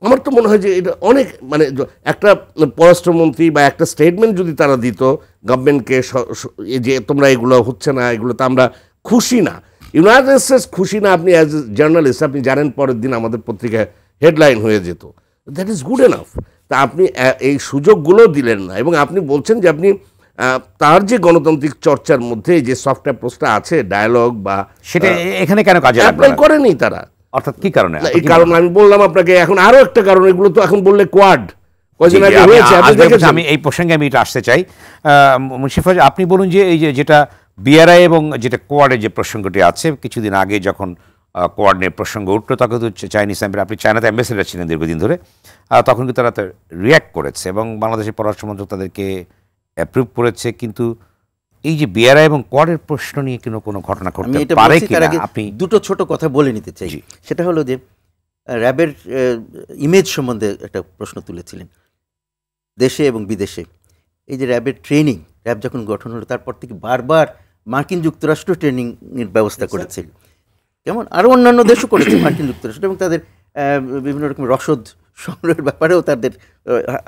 আমার তো মনে হয় যে এটা অনেক মানে একটা পররাষ্ট্রমন্ত্রী বা একটা স্টেটমেন্ট যদি তারা দিত গভর্নমেন্টকে যে তোমরা এগুলো হচ্ছে না এগুলোতে আমরা খুশি না ইউনাইটেড স্টেটস খুশি না আপনি অ্যাজ এ জার্নালিস্ট আপনি জানেন পরের দিন আমাদের পত্রিকায় হেডলাইন হয়ে যেত দ্যাট ইজ গুড এনাফ তা আপনি এই সুযোগগুলো দিলেন না এবং আপনি বলছেন যে আপনি তার যে গণতান্ত্রিক চর্চার মধ্যে যে সফট অ্যাপ্রোচটা আছে ডায়ালগ বা সেটা এখানে কেন কাজ অ্যাপ্লাই করেনি তারা অর্থাৎ কি কারণে এই কারণ আমি বললাম আপনাকে এখন আরো একটা কারণ এগুলো তো এখন বললে কোয়াড আমি এই প্রসঙ্গে আমি এটা আসতে চাই মুন্সিফাজ আপনি বলুন যে এই যে যেটা বিআরআই এবং যেটা কোয়াডের যে প্রসঙ্গটি আছে কিছুদিন আগে যখন কোয়াড নিয়ে প্রসঙ্গ উঠলো তখন তো চাইনিজ অ্যাম্বাসি আপনি চায়নাতে অ্যাম্বাসেডার ছিলেন দীর্ঘদিন ধরে তখন কিন্তু তারা রিয়্যাক্ট করেছে এবং বাংলাদেশের পররাষ্ট্র মন্ত্রক তাদেরকে অ্যাপ্রুভ করেছে কিন্তু এই যে বিয়ারা এবং করের প্রশ্ন নিয়ে কোনো কোনো ঘটনা ঘটতে পারে কিনা আপনি দুটো ছোট কথা বলে নিতে চাই সেটা হলো যে র্যাবের ইমেজ সম্বন্ধে একটা প্রশ্ন তুলেছিলেন দেশে এবং বিদেশে এই যে র্যাবের ট্রেনিং র্যাব যখন গঠন হলো তারপর থেকে বারবার মার্কিন যুক্তরাষ্ট্র ট্রেনিংয়ের ব্যবস্থা করেছে যেমন আরও অন্যান্য দেশও করেছে মার্কিন যুক্তরাষ্ট্র এবং তাদের বিভিন্ন রকম রসদ সংগ্রহের ব্যাপারেও তাদের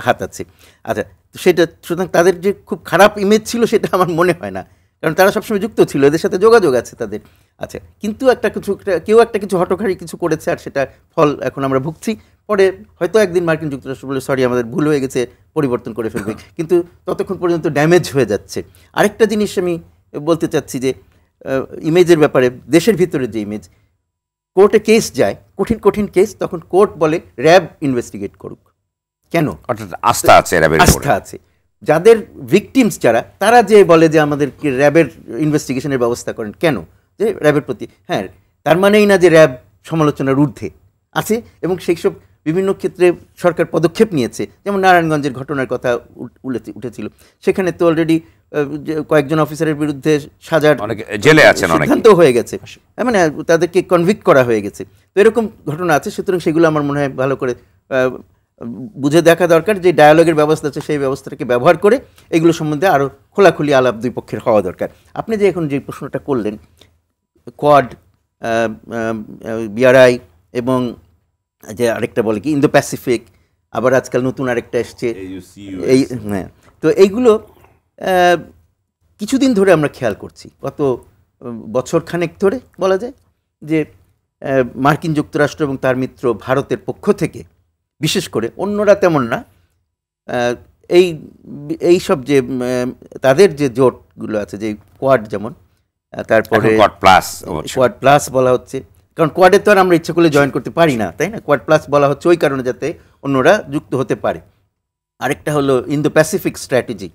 হাত আছে আচ্ছা সেটা সুতরাং তাদের যে খুব খারাপ ইমেজ ছিল সেটা আমার মনে হয় না কারণ তারা সবসময় যুক্ত ছিল এদের সাথে যোগাযোগ আছে তাদের আচ্ছা কিন্তু একটা কিছু কেউ একটা কিছু হটকারী কিছু করেছে আর সেটা ফল এখন আমরা ভুগছি পরে হয়তো একদিন মার্কিন যুক্তরাষ্ট্র বলে সরি আমাদের ভুল হয়ে গেছে পরিবর্তন করে ফেলবে (laughs) কিন্তু ততক্ষণ পর্যন্ত ড্যামেজ হয়ে যাচ্ছে আরেকটা জিনিস আমি বলতে চাচ্ছি যে ইমেজের ব্যাপারে দেশের ভিতরে যে ইমেজ কোর্টে কেস যায় কঠিন কঠিন কেস তখন কোর্ট বলে র্যাব ইনভেস্টিগেট করুক কেন অর্থাৎ আস্থা আছে র্যাবের আস্থা আছে যাদের ভিকটিমস যারা তারা যে বলে যে আমাদেরকে র্যাবের ইনভেস্টিগেশনের ব্যবস্থা করেন কেন যে র্যাবের প্রতি হ্যাঁ তার মানেই না যে র্যাব সমালোচনার ঊর্ধ্বে আছে এবং সেই সব বিভিন্ন ক্ষেত্রে সরকার পদক্ষেপ নিয়েছে যেমন নারায়ণগঞ্জের ঘটনার কথা উঠেছিল সেখানে তো অলরেডি কয়েকজন অফিসারের বিরুদ্ধে সাজার জেলে আছেন সিদ্ধান্ত হয়ে গেছে মানে তাদেরকে কনভিক্ট করা হয়ে গেছে তো এরকম ঘটনা আছে সুতরাং সেগুলো আমার মনে হয় ভালো করে বুঝে দেখা দরকার যে ডায়ালগের ব্যবস্থা আছে সেই ব্যবস্থাটাকে ব্যবহার করে এগুলো সম্বন্ধে আরও খোলাখুলি আলাপ দুই পক্ষের হওয়া দরকার আপনি যে এখন যে প্রশ্নটা করলেন কোয়াড বিআরআই এবং যে আরেকটা বলে কি ইন্দো প্যাসিফিক আবার আজকাল নতুন আরেকটা এসছে এই হ্যাঁ তো এইগুলো কিছুদিন ধরে আমরা খেয়াল করছি গত বছর খানেক ধরে বলা যায় যে মার্কিন যুক্তরাষ্ট্র এবং তার মিত্র ভারতের পক্ষ থেকে বিশেষ করে অন্যরা তেমন না এই এই সব যে তাদের যে জোটগুলো আছে যে কোয়াড যেমন তারপরে কোয়াড প্লাস কোয়াড প্লাস বলা হচ্ছে কারণ কোয়াডে তো আর আমরা ইচ্ছে করলে জয়েন করতে পারি না তাই না কোয়াড প্লাস বলা হচ্ছে ওই কারণে যাতে অন্যরা যুক্ত হতে পারে আরেকটা হলো ইন্দো প্যাসিফিক স্ট্র্যাটেজি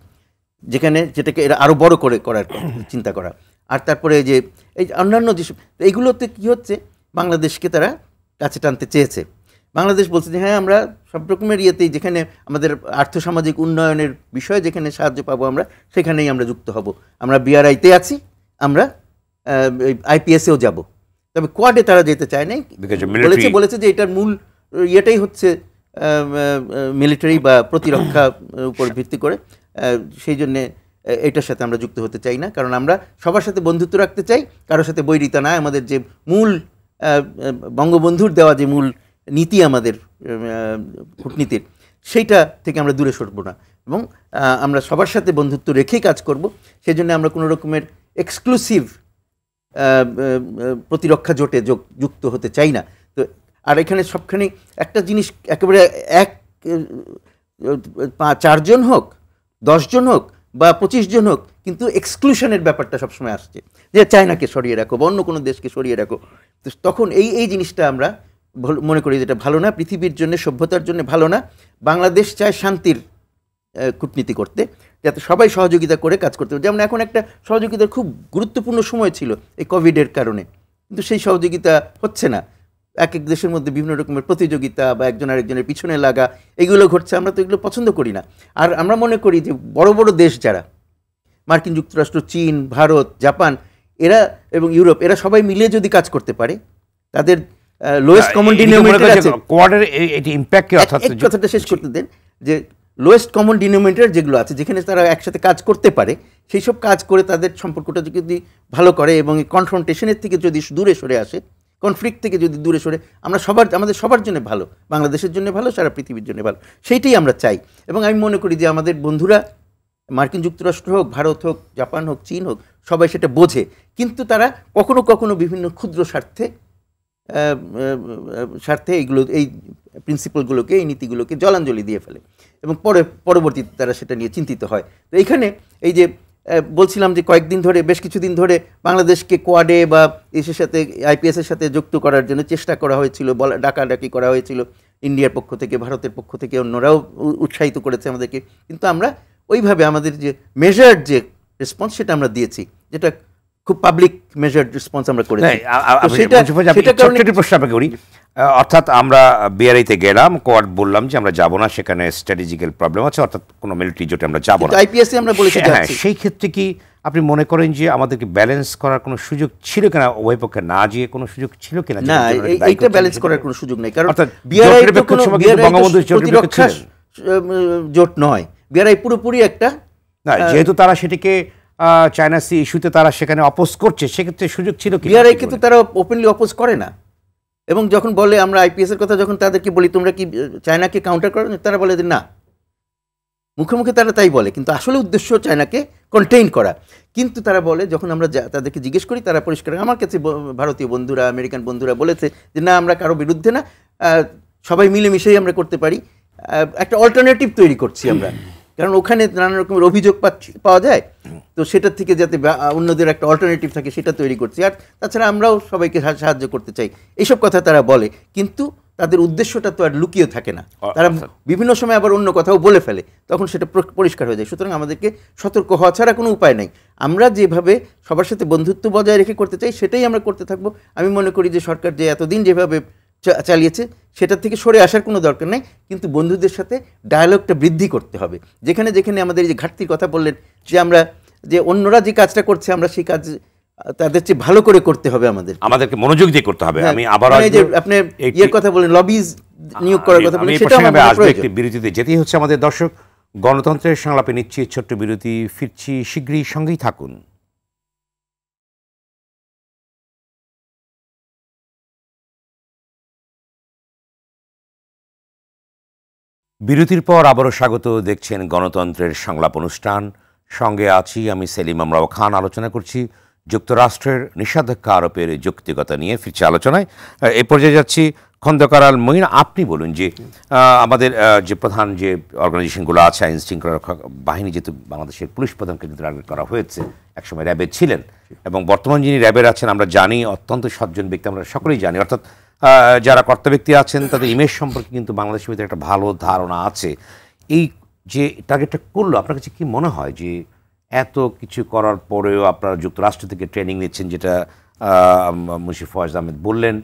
যেখানে যেটাকে এরা আরও বড় করে করার চিন্তা করা আর তারপরে যে এই অন্যান্য যেসব এইগুলোতে কী হচ্ছে বাংলাদেশকে তারা কাছে টানতে চেয়েছে বাংলাদেশ বলছে যে হ্যাঁ আমরা সব রকমের ইয়েতেই যেখানে আমাদের আর্থসামাজিক উন্নয়নের বিষয়ে যেখানে সাহায্য পাবো আমরা সেখানেই আমরা যুক্ত হব আমরা বিআরআইতে আছি আমরা আইপিএসেও যাব তবে কোয়াডে তারা যেতে চায় নাই বলেছে বলেছে যে এটার মূল ইয়েটাই হচ্ছে মিলিটারি বা প্রতিরক্ষা উপর ভিত্তি করে সেই জন্যে এটার সাথে আমরা যুক্ত হতে চাই না কারণ আমরা সবার সাথে বন্ধুত্ব রাখতে চাই কারোর সাথে বৈরিতা না আমাদের যে মূল বঙ্গবন্ধুর দেওয়া যে মূল নীতি আমাদের কূটনীতির সেইটা থেকে আমরা দূরে সরব না এবং আমরা সবার সাথে বন্ধুত্ব রেখেই কাজ করব সেই জন্য আমরা কোনো রকমের এক্সক্লুসিভ প্রতিরক্ষা জোটে যুক্ত হতে চাই না তো আর এখানে সবখানে একটা জিনিস একেবারে এক চারজন হোক দশজন হোক বা পঁচিশ জন হোক কিন্তু এক্সক্লুশনের ব্যাপারটা সবসময় আসছে যে চায়নাকে সরিয়ে রাখো বা অন্য কোনো দেশকে সরিয়ে রাখো তো তখন এই এই জিনিসটা আমরা মনে করি যেটা ভালো না পৃথিবীর জন্য সভ্যতার জন্য ভালো না বাংলাদেশ চায় শান্তির কূটনীতি করতে যাতে সবাই সহযোগিতা করে কাজ করতে পারে যেমন এখন একটা সহযোগিতার খুব গুরুত্বপূর্ণ সময় ছিল এই কোভিডের কারণে কিন্তু সেই সহযোগিতা হচ্ছে না এক এক দেশের মধ্যে বিভিন্ন রকমের প্রতিযোগিতা বা একজন আরেকজনের পিছনে লাগা এগুলো ঘটছে আমরা তো এগুলো পছন্দ করি না আর আমরা মনে করি যে বড় বড় দেশ যারা মার্কিন যুক্তরাষ্ট্র চীন ভারত জাপান এরা এবং ইউরোপ এরা সবাই মিলে যদি কাজ করতে পারে তাদের লোয়েস্ট কমন ডিনোমিনেটর আছে কোয়ার্টার এটি ইমপ্যাক্ট কি অর্থাৎ কথাটা শেষ করতে দেন যে লোয়েস্ট কমন ডিনোমিনেটার যেগুলো আছে যেখানে তারা একসাথে কাজ করতে পারে সেই সব কাজ করে তাদের সম্পর্কটা যদি ভালো করে এবং কনফ্রন্টেশনের থেকে যদি দূরে সরে আসে কনফ্লিক্ট থেকে যদি দূরে সরে আমরা সবার আমাদের সবার জন্য ভালো বাংলাদেশের জন্য ভালো সারা পৃথিবীর জন্য ভালো সেইটাই আমরা চাই এবং আমি মনে করি যে আমাদের বন্ধুরা মার্কিন যুক্তরাষ্ট্র হোক ভারত হোক জাপান হোক চীন হোক সবাই সেটা বোঝে কিন্তু তারা কখনো কখনো বিভিন্ন ক্ষুদ্র স্বার্থে স্বার্থে এইগুলো এই প্রিন্সিপালগুলোকে এই নীতিগুলোকে জলাঞ্জলি দিয়ে ফেলে এবং পরে পরবর্তীতে তারা সেটা নিয়ে চিন্তিত হয় তো এইখানে এই যে বলছিলাম যে কয়েকদিন ধরে বেশ কিছুদিন ধরে বাংলাদেশকে কোয়াডে বা এসের সাথে আইপিএসের সাথে যুক্ত করার জন্য চেষ্টা করা হয়েছিল বলা ডাকাডাকি করা হয়েছিল ইন্ডিয়ার পক্ষ থেকে ভারতের পক্ষ থেকে অন্যরাও উৎসাহিত করেছে আমাদেরকে কিন্তু আমরা ওইভাবে আমাদের যে মেজার্ড যে রেসপন্স সেটা আমরা দিয়েছি যেটা খুব পাবলিক মেজার রেসপন্স আমরা করি প্রশ্ন আপনাকে করি অর্থাৎ আমরা বিআরআইতে গেলাম কোয়াড বললাম যে আমরা যাব না সেখানে স্ট্র্যাটেজিক্যাল প্রবলেম আছে অর্থাৎ কোনো মিলিটারি জোটে আমরা যাব না আইপিএসসি e আমরা বলেছি হ্যাঁ সেই ক্ষেত্রে কি আপনি মনে করেন যে আমাদেরকে ব্যালেন্স করার কোনো সুযোগ ছিল কিনা উভয় পক্ষে না যেয়ে কোনো সুযোগ ছিল কিনা না এইটা ব্যালেন্স করার কোনো সুযোগ নেই কারণ বিআরআই তো কোনো বঙ্গবন্ধু প্রতিরক্ষা জোট নয় বিআরআই পুরোপুরি একটা না যেহেতু তারা সেটিকে চায়না সি ইস্যুতে তারা সেখানে অপোজ করছে সেক্ষেত্রে সুযোগ ছিল কি কিন্তু তারা ওপেনলি অপোজ করে না এবং যখন বলে আমরা আইপিএস এর কথা যখন তাদেরকে বলি তোমরা কি চায়নাকে কাউন্টার করো তারা বলে যে না মুখে মুখে তারা তাই বলে কিন্তু আসলে উদ্দেশ্য চায়নাকে কন্টেইন করা কিন্তু তারা বলে যখন আমরা তাদেরকে জিজ্ঞেস করি তারা পরিষ্কার আমার কাছে ভারতীয় বন্ধুরা আমেরিকান বন্ধুরা বলেছে যে না আমরা কারো বিরুদ্ধে না সবাই মিলেমিশেই আমরা করতে পারি একটা অল্টারনেটিভ তৈরি করছি আমরা কারণ ওখানে নানা রকমের অভিযোগ পাচ্ছি পাওয়া যায় তো সেটার থেকে যাতে অন্যদের একটা অল্টারনেটিভ থাকে সেটা তৈরি করছি আর তাছাড়া আমরাও সবাইকে সাহায্য করতে চাই এইসব কথা তারা বলে কিন্তু তাদের উদ্দেশ্যটা তো আর লুকিয়ে থাকে না তারা আচ্ছা। বিভিন্ন সময় আবার অন্য কথাও বলে ফেলে তখন সেটা পরিষ্কার হয়ে যায় সুতরাং আমাদেরকে সতর্ক হওয়া ছাড়া কোনো উপায় নাই আমরা যেভাবে সবার সাথে বন্ধুত্ব বজায় রেখে করতে চাই সেটাই আমরা করতে থাকবো আমি মনে করি যে সরকার যে এতদিন যেভাবে চালিয়েছে সেটা থেকে সরে আসার কোনো দরকার নেই কিন্তু বন্ধুদের সাথে ডায়ালগটা বৃদ্ধি করতে হবে যেখানে যেখানে আমাদের যে ঘাটতির কথা বললেন যে আমরা যে অন্যরা যে কাজটা করছে আমরা সেই কাজ তাদের চেয়ে ভালো করে করতে হবে আমাদের আমাদেরকে মনোযোগ দিয়ে করতে হবে হ্যাঁ। আমি আবার মানে আপনি ইয়ের কথা বলেন লবিজ নিয়োগ করার কথা বলেন সেটা আমাদের আজকে একটি বিরতিতে যেতেই হচ্ছে আমাদের দর্শক গণতন্ত্রের সংলাপে নিচ্ছি ছোট্ট বিরতি ফিরছি শীঘ্রই সঙ্গেই থাকুন বিরতির পর আবারও স্বাগত দেখছেন গণতন্ত্রের সংলাপ অনুষ্ঠান সঙ্গে আছি আমি সেলিম আমরাও খান আলোচনা করছি যুক্তরাষ্ট্রের নিষেধাজ্ঞা আরোপের যৌক্তিকতা নিয়ে ফিরছে আলোচনায় এ পর্যায়ে যাচ্ছি খন্দকার আল মঈন আপনি বলুন যে আমাদের যে প্রধান যে অর্গানাইজেশনগুলো আছে আইন শৃঙ্খলা রক্ষা বাহিনী যেহেতু বাংলাদেশের পুলিশ প্রধানকে টার্গেট করা হয়েছে একসময় র্যাবের ছিলেন এবং বর্তমান যিনি র্যাবের আছেন আমরা জানি অত্যন্ত সজ্জন ব্যক্তি আমরা সকলেই জানি অর্থাৎ যারা কর্তা ব্যক্তি আছেন তাদের ইমেজ সম্পর্কে কিন্তু বাংলাদেশের ভিতরে একটা ভালো ধারণা আছে এই যে টার্গেটটা করলো আপনার কাছে কি মনে হয় যে এত কিছু করার পরেও আপনারা যুক্তরাষ্ট্র থেকে ট্রেনিং নিচ্ছেন যেটা মুশি ফয়াজ আহমেদ বললেন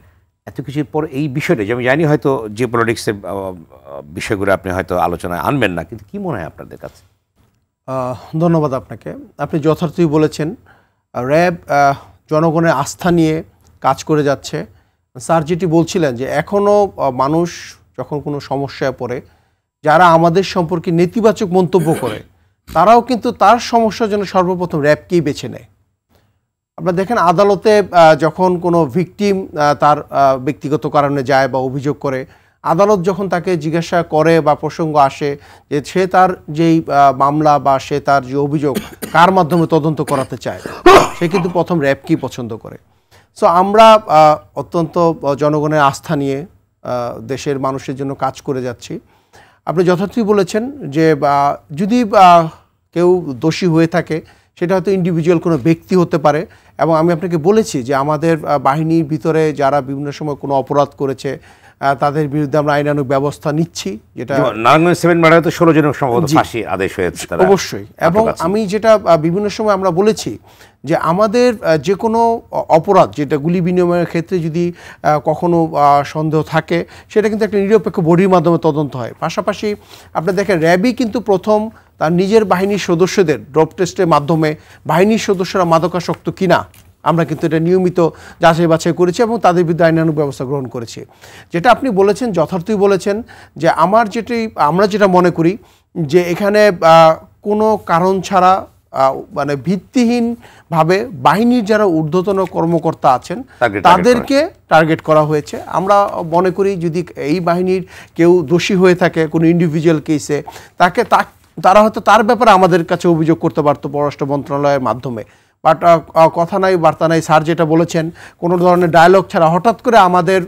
এত কিছুর পর এই বিষয়টা যে আমি জানি হয়তো যে পলিটিক্সের বিষয়গুলো আপনি হয়তো আলোচনায় আনবেন না কিন্তু কি মনে হয় আপনাদের কাছে ধন্যবাদ আপনাকে আপনি যথার্থই বলেছেন র্যাব জনগণের আস্থা নিয়ে কাজ করে যাচ্ছে স্যার যেটি বলছিলেন যে এখনও মানুষ যখন কোনো সমস্যায় পড়ে যারা আমাদের সম্পর্কে নেতিবাচক মন্তব্য করে তারাও কিন্তু তার সমস্যার জন্য সর্বপ্রথম র্যাবকেই বেছে নেয় আপনারা দেখেন আদালতে যখন কোনো ভিকটিম তার ব্যক্তিগত কারণে যায় বা অভিযোগ করে আদালত যখন তাকে জিজ্ঞাসা করে বা প্রসঙ্গ আসে যে সে তার যেই মামলা বা সে তার যে অভিযোগ কার মাধ্যমে তদন্ত করাতে চায় সে কিন্তু প্রথম র্যাবকেই পছন্দ করে সো আমরা অত্যন্ত জনগণের আস্থা নিয়ে দেশের মানুষের জন্য কাজ করে যাচ্ছি আপনি যথার্থই বলেছেন যে যদি কেউ দোষী হয়ে থাকে সেটা হয়তো ইন্ডিভিজুয়াল কোনো ব্যক্তি হতে পারে এবং আমি আপনাকে বলেছি যে আমাদের বাহিনীর ভিতরে যারা বিভিন্ন সময় কোনো অপরাধ করেছে তাদের বিরুদ্ধে আমরা আইনানুক ব্যবস্থা নিচ্ছি যেটা নারায়ণগঞ্জ সেভেন মার্ডারে তো ষোলো জনের সম্ভবত ফাঁসি আদেশ হয়েছে অবশ্যই এবং আমি যেটা বিভিন্ন সময় আমরা বলেছি যে আমাদের যে কোনো অপরাধ যেটা গুলি বিনিময়ের ক্ষেত্রে যদি কখনো সন্দেহ থাকে সেটা কিন্তু একটা নিরপেক্ষ বডির মাধ্যমে তদন্ত হয় পাশাপাশি আপনি দেখেন র্যাবই কিন্তু প্রথম তার নিজের বাহিনীর সদস্যদের ড্রপ টেস্টের মাধ্যমে বাহিনীর সদস্যরা মাদকাসক্ত কিনা আমরা কিন্তু এটা নিয়মিত যাচাই বাছাই করেছি এবং তাদের বিরুদ্ধে আইনানুক ব্যবস্থা গ্রহণ করেছি যেটা আপনি বলেছেন যথার্থই বলেছেন যে আমার যেটি আমরা যেটা মনে করি যে এখানে কোনো কারণ ছাড়া মানে ভিত্তিহীনভাবে বাহিনীর যারা ঊর্ধ্বতন কর্মকর্তা আছেন তাদেরকে টার্গেট করা হয়েছে আমরা মনে করি যদি এই বাহিনীর কেউ দোষী হয়ে থাকে কোনো ইন্ডিভিজুয়াল কেসে তাকে তারা হয়তো তার ব্যাপারে আমাদের কাছে অভিযোগ করতে পারতো পররাষ্ট্র মন্ত্রণালয়ের মাধ্যমে বাট কথা নাই বার্তা নাই স্যার যেটা বলেছেন কোনো ধরনের ডায়ালগ ছাড়া হঠাৎ করে আমাদের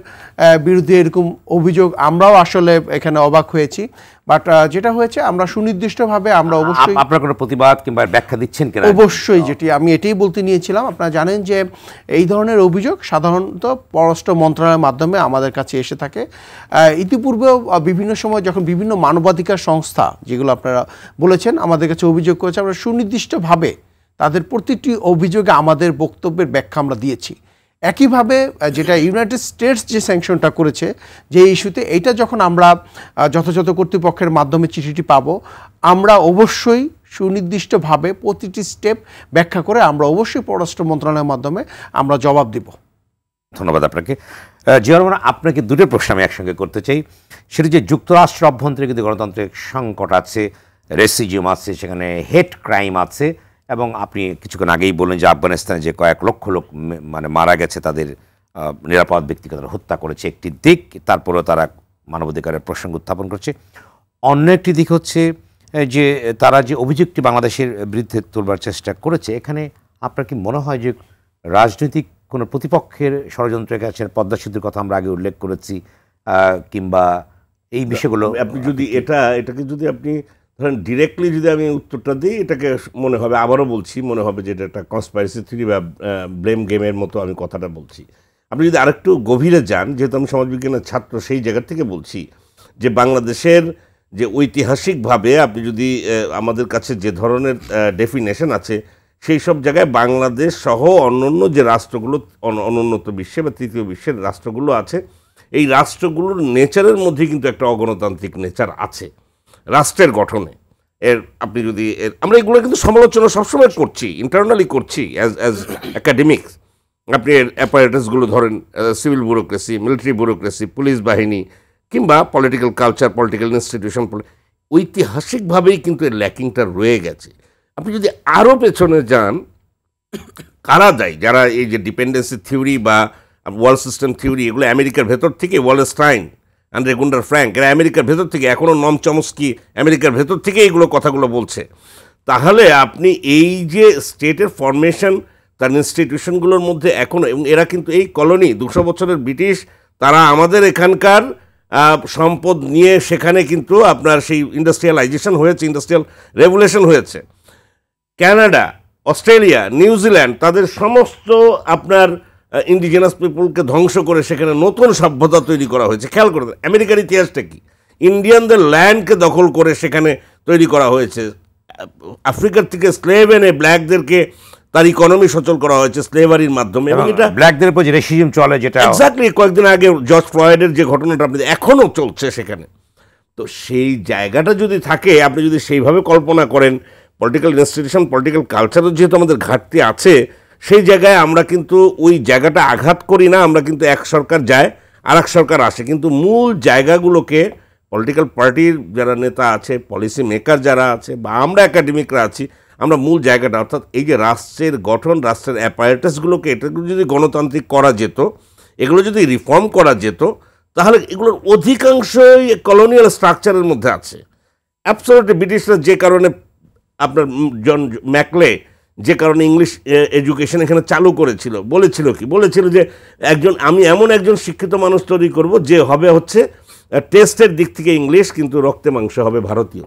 বিরুদ্ধে এরকম অভিযোগ আমরাও আসলে এখানে অবাক হয়েছি বাট যেটা হয়েছে আমরা সুনির্দিষ্টভাবে আমরা অবশ্যই আপনার কোনো প্রতিবাদ কিংবা ব্যাখ্যা দিচ্ছেন কিনা অবশ্যই যেটি আমি এটাই বলতে নিয়েছিলাম আপনারা জানেন যে এই ধরনের অভিযোগ সাধারণত পররাষ্ট্র মন্ত্রণালয়ের মাধ্যমে আমাদের কাছে এসে থাকে ইতিপূর্বেও বিভিন্ন সময় যখন বিভিন্ন মানবাধিকার সংস্থা যেগুলো আপনারা বলেছেন আমাদের কাছে অভিযোগ করেছে আমরা সুনির্দিষ্টভাবে তাদের প্রতিটি অভিযোগে আমাদের বক্তব্যের ব্যাখ্যা আমরা দিয়েছি একইভাবে যেটা ইউনাইটেড স্টেটস যে স্যাংশনটা করেছে যে ইস্যুতে এটা যখন আমরা যথাযথ কর্তৃপক্ষের মাধ্যমে চিঠিটি পাব আমরা অবশ্যই সুনির্দিষ্টভাবে প্রতিটি স্টেপ ব্যাখ্যা করে আমরা অবশ্যই পররাষ্ট্র মন্ত্রণালয়ের মাধ্যমে আমরা জবাব দিব ধন্যবাদ আপনাকে জিয়ারমান আপনাকে দুটো প্রশ্ন আমি একসঙ্গে করতে চাই সেটা যে যুক্তরাষ্ট্র অভ্যন্তরে কিন্তু গণতান্ত্রিক সংকট আছে রেসিজিউম আছে সেখানে হেট ক্রাইম আছে এবং আপনি কিছুক্ষণ আগেই বললেন যে আফগানিস্তানে যে কয়েক লক্ষ লোক মানে মারা গেছে তাদের নিরাপদ ব্যক্তিকে তারা হত্যা করেছে একটি দিক তারপরেও তারা মানবাধিকারের প্রসঙ্গ উত্থাপন করছে অন্য একটি দিক হচ্ছে যে তারা যে অভিযোগটি বাংলাদেশের বিরুদ্ধে তোলবার চেষ্টা করেছে এখানে আপনার কি মনে হয় যে রাজনৈতিক কোনো প্রতিপক্ষের ষড়যন্ত্রের কাছে পদ্মা সেতুর কথা আমরা আগে উল্লেখ করেছি কিংবা এই বিষয়গুলো আপনি যদি এটা এটাকে যদি আপনি ধরেন ডিরেক্টলি যদি আমি উত্তরটা দিই এটাকে মনে হবে আবারও বলছি মনে হবে যে এটা একটা কনস্পাইরেসি থিরি বা ব্লেম গেমের মতো আমি কথাটা বলছি আপনি যদি আরেকটু গভীরে যান যেহেতু আমি সমাজবিজ্ঞানের ছাত্র সেই জায়গার থেকে বলছি যে বাংলাদেশের যে ঐতিহাসিকভাবে আপনি যদি আমাদের কাছে যে ধরনের ডেফিনেশন আছে সেই সব জায়গায় বাংলাদেশ সহ অন্যান্য যে রাষ্ট্রগুলো অনুন্নত বিশ্বে বা তৃতীয় বিশ্বের রাষ্ট্রগুলো আছে এই রাষ্ট্রগুলোর নেচারের মধ্যে কিন্তু একটা অগণতান্ত্রিক নেচার আছে রাষ্ট্রের গঠনে এর আপনি যদি আমরা এগুলো কিন্তু সমালোচনা সবসময় করছি ইন্টারনালি করছি অ্যাজ অ্যাজ অ্যাকাডেমিক্স আপনি এর অ্যাপারেটাসগুলো ধরেন civil bureaucracy military bureaucracy police বাহিনী কিংবা পলিটিক্যাল কালচার পলিটিক্যাল ইনস্টিটিউশন ঐতিহাসিকভাবেই কিন্তু এর ল্যাকিংটা রয়ে গেছে আপনি যদি আরও পেছনে যান কারা দেয় যারা এই যে ডিপেন্ডেন্সি থিওরি বা ওয়ার্ল্ড সিস্টেম থিওরি এগুলো আমেরিকার ভেতর থেকে ওয়ালেস্টাইন আন্দ্রে গুন্ডার ফ্র্যাঙ্ক এরা আমেরিকার ভেতর থেকে এখনও নম চমস্কি আমেরিকার ভেতর থেকে এইগুলো কথাগুলো বলছে তাহলে আপনি এই যে স্টেটের ফরমেশন তার ইনস্টিটিউশনগুলোর মধ্যে এখনও এবং এরা কিন্তু এই কলোনি দুশো বছরের ব্রিটিশ তারা আমাদের এখানকার সম্পদ নিয়ে সেখানে কিন্তু আপনার সেই ইন্ডাস্ট্রিয়ালাইজেশন হয়েছে ইন্ডাস্ট্রিয়াল রেভুলেশন হয়েছে ক্যানাডা অস্ট্রেলিয়া নিউজিল্যান্ড তাদের সমস্ত আপনার ইন্ডিজিনাস পিপুলকে ধ্বংস করে সেখানে নতুন সভ্যতা তৈরি করা হয়েছে খেয়াল করে আমেরিকার ইতিহাসটা কি ইন্ডিয়ানদের ল্যান্ডকে দখল করে সেখানে তৈরি করা হয়েছে আফ্রিকার থেকে স্লেভ এনে ব্ল্যাকদেরকে তার ইকোনমি সচল করা হয়েছে স্লেভারির মাধ্যমে এবং এটা ব্ল্যাকদের উপর যে রেসিজম চলে যেটা এক্স্যাক্টলি কয়েকদিন আগে জর্জ ফ্লয়েডের যে ঘটনাটা আপনি এখনও চলছে সেখানে তো সেই জায়গাটা যদি থাকে আপনি যদি সেইভাবে কল্পনা করেন পলিটিক্যাল ইনস্টিটিউশন পলিটিক্যাল কালচারও যেহেতু আমাদের ঘাটতি আছে সেই জায়গায় আমরা কিন্তু ওই জায়গাটা আঘাত করি না আমরা কিন্তু এক সরকার যায় আর এক সরকার আসে কিন্তু মূল জায়গাগুলোকে পলিটিক্যাল পার্টির যারা নেতা আছে পলিসি মেকার যারা আছে বা আমরা একাডেমিকরা আছি আমরা মূল জায়গাটা অর্থাৎ এই যে রাষ্ট্রের গঠন রাষ্ট্রের অ্যাপারেটাসগুলোকে এটাগুলো যদি গণতান্ত্রিক করা যেত এগুলো যদি রিফর্ম করা যেত তাহলে এগুলোর অধিকাংশই কলোনিয়াল স্ট্রাকচারের মধ্যে আছে অ্যাবসোলুটলি ব্রিটিশরা যে কারণে আপনার জন ম্যাকলে যে কারণে ইংলিশ এডুকেশন এখানে চালু করেছিল বলেছিল কি বলেছিল যে একজন আমি এমন একজন শিক্ষিত মানুষ তৈরি করব যে হবে হচ্ছে টেস্টের দিক থেকে ইংলিশ কিন্তু রক্তে মাংস হবে ভারতীয়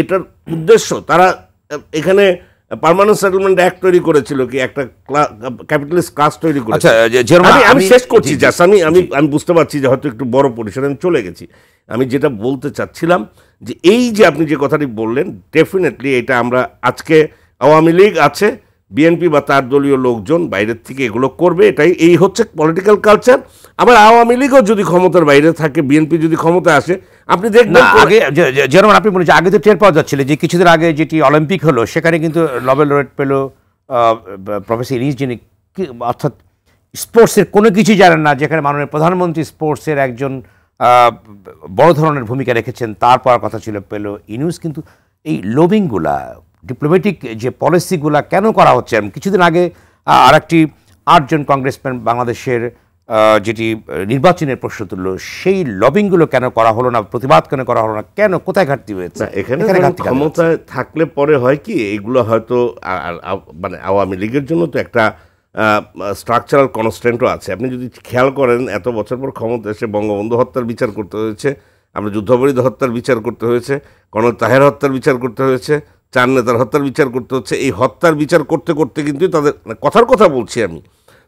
এটার উদ্দেশ্য তারা এখানে পার্মানেন্ট সেটেলমেন্ট অ্যাক্ট তৈরি করেছিল কি একটা ক্যাপিটালিস্ট ক্লাস তৈরি করেছে আচ্ছা, আমি আমি শেষ করছি জাস্ট আমি আমি আমি বুঝতে পারছি যে হয়তো একটু বড় পরিসরে আমি চলে গেছি আমি যেটা বলতে চাচ্ছিলাম যে এই যে আপনি যে কথাটি বললেন ডেফিনেটলি এটা আমরা আজকে আওয়ামী লীগ আছে বিএনপি বা তার দলীয় লোকজন বাইরের থেকে এগুলো করবে এটাই এই হচ্ছে পলিটিক্যাল কালচার আবার আওয়ামী লীগও যদি ক্ষমতার বাইরে থাকে বিএনপি যদি ক্ষমতা আসে আপনি দেখবেন আগে যেমন আপনি বলেছেন আগে তো টের পাওয়া যাচ্ছিল যে কিছুদিন আগে যেটি অলিম্পিক হলো সেখানে কিন্তু নবেল রেট পেল প্রফেসর ইনিস যিনি অর্থাৎ স্পোর্টসের কোনো কিছু জানেন না যেখানে মাননীয় প্রধানমন্ত্রী স্পোর্টসের একজন বড় ধরনের ভূমিকা রেখেছেন তারপর কথা ছিল পেল ইনিউস কিন্তু এই লোবিংগুলা ডিপ্লোম্যাটিক যে পলিসিগুলা কেন করা হচ্ছে কিছুদিন আগে আর একটি আটজন কংগ্রেসম্যান বাংলাদেশের যেটি নির্বাচনের প্রশ্ন তুললো সেই লবিংগুলো কেন করা হলো না প্রতিবাদ কেন করা হলো না কেন কোথায় ঘাটতি হয়েছে এখানে ক্ষমতায় থাকলে পরে হয় কি এগুলো হয়তো মানে আওয়ামী লীগের জন্য তো একটা স্ট্রাকচারাল কনস্ট্যান্টও আছে আপনি যদি খেয়াল করেন এত বছর পর ক্ষমতা এসে বঙ্গবন্ধু হত্যার বিচার করতে হয়েছে আমরা যুদ্ধবরিদ হত্যার বিচার করতে হয়েছে কর্ণ তাহের হত্যার বিচার করতে হয়েছে চার নেতার হত্যার বিচার করতে হচ্ছে এই হত্যার বিচার করতে করতে কিন্তু তাদের কথার কথা বলছি আমি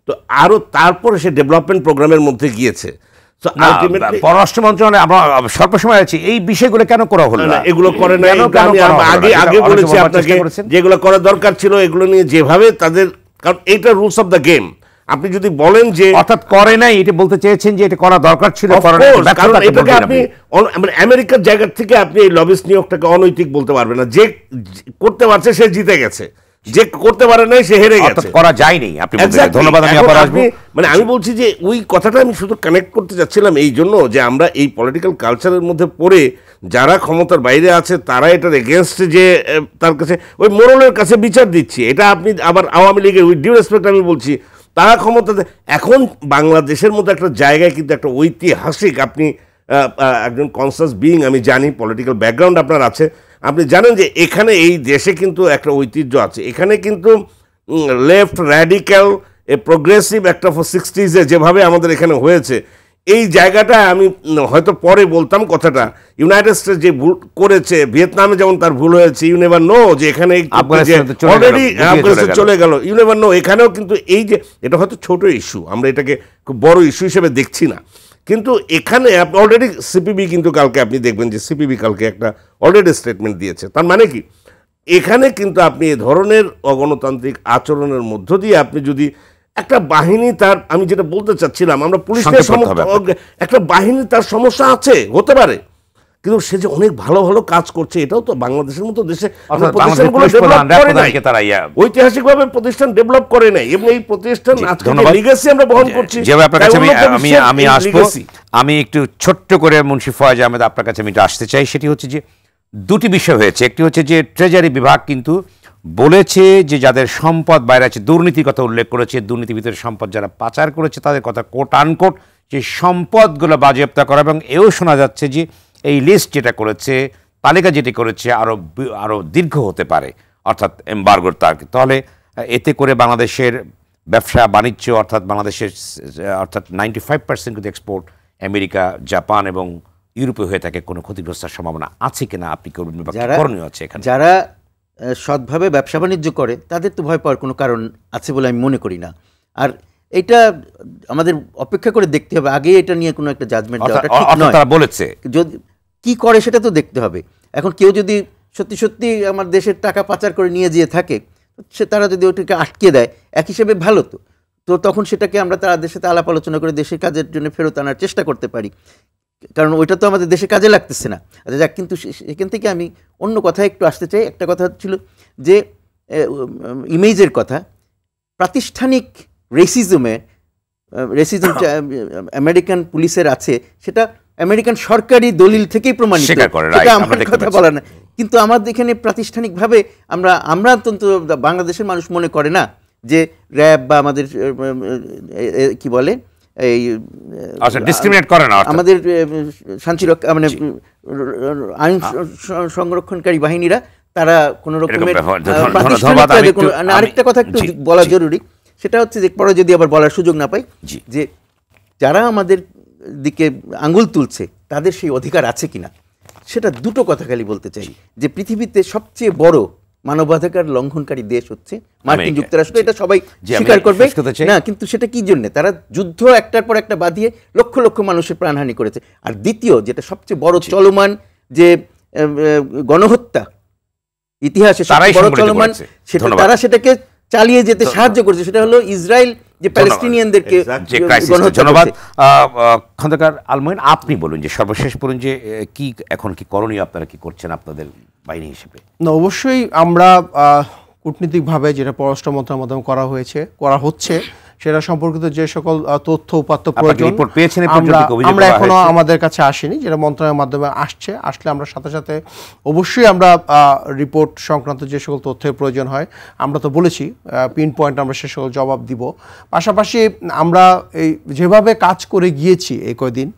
তো আরও তারপরে সে ডেভেলপমেন্ট প্রোগ্রামের মধ্যে গিয়েছে পররাষ্ট্র মন্ত্রণালয় আমরা স্বল্প আছি এই বিষয়গুলো কেন করা হলো না এগুলো করে না আগে আগে বলেছি আপনাকে যেগুলো করা দরকার ছিল এগুলো নিয়ে যেভাবে তাদের কারণ এটা রুলস অফ দ্য গেম আপনি যদি বলেন যে অর্থাৎ করে নাই এটা বলতে চেয়েছেন যে এটা করা দরকার ছিল মানে আমেরিকার জায়গা থেকে আপনি এই লবিস নিয়োগটাকে অনৈতিক বলতে পারবেন না যে করতে পারছে সে জিতে গেছে যে করতে পারে নাই সে হেরে গেছে করা যায়নি আপনি ধন্যবাদ আমি আবার আসবো মানে আমি বলছি যে ওই কথাটা আমি শুধু কানেক্ট করতে চাচ্ছিলাম এই জন্য যে আমরা এই পলিটিক্যাল কালচারের মধ্যে পড়ে যারা ক্ষমতার বাইরে আছে তারা এটার এগেনস্টে যে তার কাছে ওই মোরলের কাছে বিচার দিচ্ছি এটা আপনি আবার আওয়ামী লীগের উইথ ডিউ রেসপেক্ট আমি বলছি তারা ক্ষমতাতে এখন বাংলাদেশের মতো একটা জায়গায় কিন্তু একটা ঐতিহাসিক আপনি একজন কনসাস বিং আমি জানি পলিটিক্যাল ব্যাকগ্রাউন্ড আপনার আছে আপনি জানেন যে এখানে এই দেশে কিন্তু একটা ঐতিহ্য আছে এখানে কিন্তু লেফট র্যাডিক্যাল এ প্রোগ্রেসিভ একটা সিক্সটিজে যেভাবে আমাদের এখানে হয়েছে এই জায়গাটা আমি হয়তো পরে বলতাম কথাটা ইউনাইটেড স্টেট যে ভুল করেছে ভিয়েতনামে যেমন তার ভুল হয়েছে ইউনেভার নো যে এখানে অলরেডি আফগানিস্তান চলে গেল ইউনেভার নো এখানেও কিন্তু এই যে এটা হয়তো ছোট ইস্যু আমরা এটাকে খুব বড় ইস্যু হিসেবে দেখছি না কিন্তু এখানে অলরেডি সিপিবি কিন্তু কালকে আপনি দেখবেন যে সিপিবি কালকে একটা অলরেডি স্টেটমেন্ট দিয়েছে তার মানে কি এখানে কিন্তু আপনি এ ধরনের অগণতান্ত্রিক আচরণের মধ্য দিয়ে আপনি যদি একটা বাহিনী তার আমি যেটা বলতে চাচ্ছিলাম আমরা পুলিশের একটা বাহিনী তার সমস্যা আছে হতে পারে কিন্তু সে যে অনেক ভালো ভালো কাজ করছে এটাও তো বাংলাদেশের মতো দেশে ঐতিহাসিক ভাবে প্রতিষ্ঠান ডেভেলপ করে নাই এমনি এই প্রতিষ্ঠান লিগেসি আমরা বহন করছি আমি আমি আসবো আমি একটু ছোট্ট করে মুন্সি ফয়াজ আহমেদ আপনার কাছে আমি আসতে চাই সেটি হচ্ছে যে দুটি বিষয় হয়েছে একটি হচ্ছে যে ট্রেজারি বিভাগ কিন্তু বলেছে যে যাদের সম্পদ বাইরে আছে দুর্নীতির কথা উল্লেখ করেছে দুর্নীতির ভিতরে সম্পদ যারা পাচার করেছে তাদের কথা কোট আনকোট যে সম্পদগুলো বাজেয়াপ্ত করা এবং এও শোনা যাচ্ছে যে এই লিস্ট যেটা করেছে তালিকা যেটি করেছে আরও আরও দীর্ঘ হতে পারে অর্থাৎ এম্বার্গোর তার তাহলে এতে করে বাংলাদেশের ব্যবসা বাণিজ্য অর্থাৎ বাংলাদেশের অর্থাৎ নাইনটি ফাইভ পার্সেন্ট কিন্তু এক্সপোর্ট আমেরিকা জাপান এবং ইউরোপে হয়ে থাকে কোনো ক্ষতিগ্রস্তার সম্ভাবনা আছে কিনা আপনি করবেন এখানে যারা সৎভাবে ব্যবসা বাণিজ্য করে তাদের তো ভয় পাওয়ার কোনো কারণ আছে বলে আমি মনে করি না আর এটা আমাদের অপেক্ষা করে দেখতে হবে আগে এটা নিয়ে কোনো একটা জাজমেন্ট দেওয়াটা বলেছে যদি কি করে সেটা তো দেখতে হবে এখন কেউ যদি সত্যি সত্যি আমার দেশের টাকা পাচার করে নিয়ে যেয়ে থাকে সে তারা যদি ওটাকে আটকে দেয় এক হিসেবে ভালো তো তো তখন সেটাকে আমরা তাদের সাথে আলাপ আলোচনা করে দেশের কাজের জন্য ফেরত আনার চেষ্টা করতে পারি কারণ ওইটা তো আমাদের দেশে কাজে লাগতেছে না আচ্ছা যাক কিন্তু সেখান থেকে আমি অন্য কথা একটু আসতে চাই একটা কথা ছিল যে ইমেজের কথা প্রাতিষ্ঠানিক রেসিজমে রেসিজম আমেরিকান পুলিশের আছে সেটা আমেরিকান সরকারি দলিল থেকেই প্রমাণিত সেটা আমার কথা বলা না কিন্তু আমাদের এখানে প্রাতিষ্ঠানিকভাবে আমরা আমরা অত্যন্ত বাংলাদেশের মানুষ মনে করে না যে র্যাব বা আমাদের কি বলে এই আচ্ছা ডিসক্রিমিনেট করে না আমাদের শান্তি রক্ষা মানে আইন সংরক্ষণকারী বাহিনীরা তারা কোনো রকমের আরেকটা কথা একটু বলা জরুরি সেটা হচ্ছে যে পরে যদি আবার বলার সুযোগ না পাই যে যারা আমাদের দিকে আঙ্গুল তুলছে তাদের সেই অধিকার আছে কিনা সেটা দুটো কথা খালি বলতে চাই যে পৃথিবীতে সবচেয়ে বড় মানবাধিকার লঙ্ঘনকারী দেশ হচ্ছে মার্কিন যুক্তরাষ্ট্র এটা সবাই স্বীকার করবে না কিন্তু সেটা কি জন্য তারা যুদ্ধ একটার পর একটা বাঁধিয়ে লক্ষ লক্ষ মানুষের প্রাণহানি করেছে আর দ্বিতীয় যেটা সবচেয়ে বড় চলমান যে গণহত্যা ইতিহাসে সবচেয়ে বড় চলমান সেটা তারা সেটাকে চালিয়ে যেতে সাহায্য করছে সেটা হলো ইসরায়েল যে প্যালেস্টিনিয়ানদেরকে ধন্যবাদ খন্দকার আলমোয়েন আপনি বলুন যে সর্বশেষ বলুন যে কি এখন কি করণীয় আপনারা কি করছেন আপনাদের বাহিনী হিসেবে না অবশ্যই আমরা কূটনীতিকভাবে যেটা পররাষ্ট্র মন্ত্রণার মাধ্যমে করা হয়েছে করা হচ্ছে সেটা সম্পর্কিত যে সকল তথ্য উপাত্ত প্রয়োজন আমরা এখনো আমাদের কাছে আসেনি যেটা মন্ত্রণালয়ের মাধ্যমে আসছে আসলে আমরা সাথে সাথে অবশ্যই আমরা রিপোর্ট সংক্রান্ত যে সকল তথ্যের প্রয়োজন হয় আমরা তো বলেছি পিন পয়েন্ট আমরা সে সকল জবাব দিব পাশাপাশি আমরা এই যেভাবে কাজ করে গিয়েছি এই কয়দিন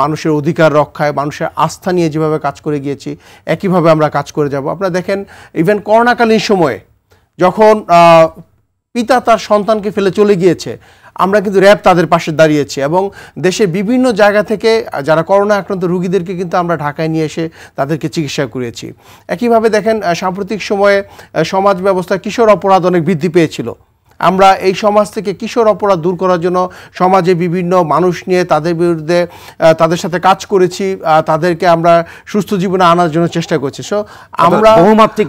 মানুষের অধিকার রক্ষায় মানুষের আস্থা নিয়ে যেভাবে কাজ করে গিয়েছি একইভাবে আমরা কাজ করে যাব আপনারা দেখেন ইভেন করোনাকালীন সময়ে যখন পিতা তার সন্তানকে ফেলে চলে গিয়েছে আমরা কিন্তু র্যাব তাদের পাশে দাঁড়িয়েছি এবং দেশের বিভিন্ন জায়গা থেকে যারা করোনা আক্রান্ত রুগীদেরকে কিন্তু আমরা ঢাকায় নিয়ে এসে তাদেরকে চিকিৎসা করিয়েছি একইভাবে দেখেন সাম্প্রতিক সময়ে সমাজ ব্যবস্থা কিশোর অপরাধ অনেক বৃদ্ধি পেয়েছিল আমরা এই সমাজ থেকে কিশোর অপরাধ দূর করার জন্য সমাজে বিভিন্ন মানুষ নিয়ে তাদের বিরুদ্ধে তাদের সাথে কাজ করেছি তাদেরকে আমরা সুস্থ জীবনে আনার জন্য চেষ্টা করছি সো আমরা বহুমাত্রিক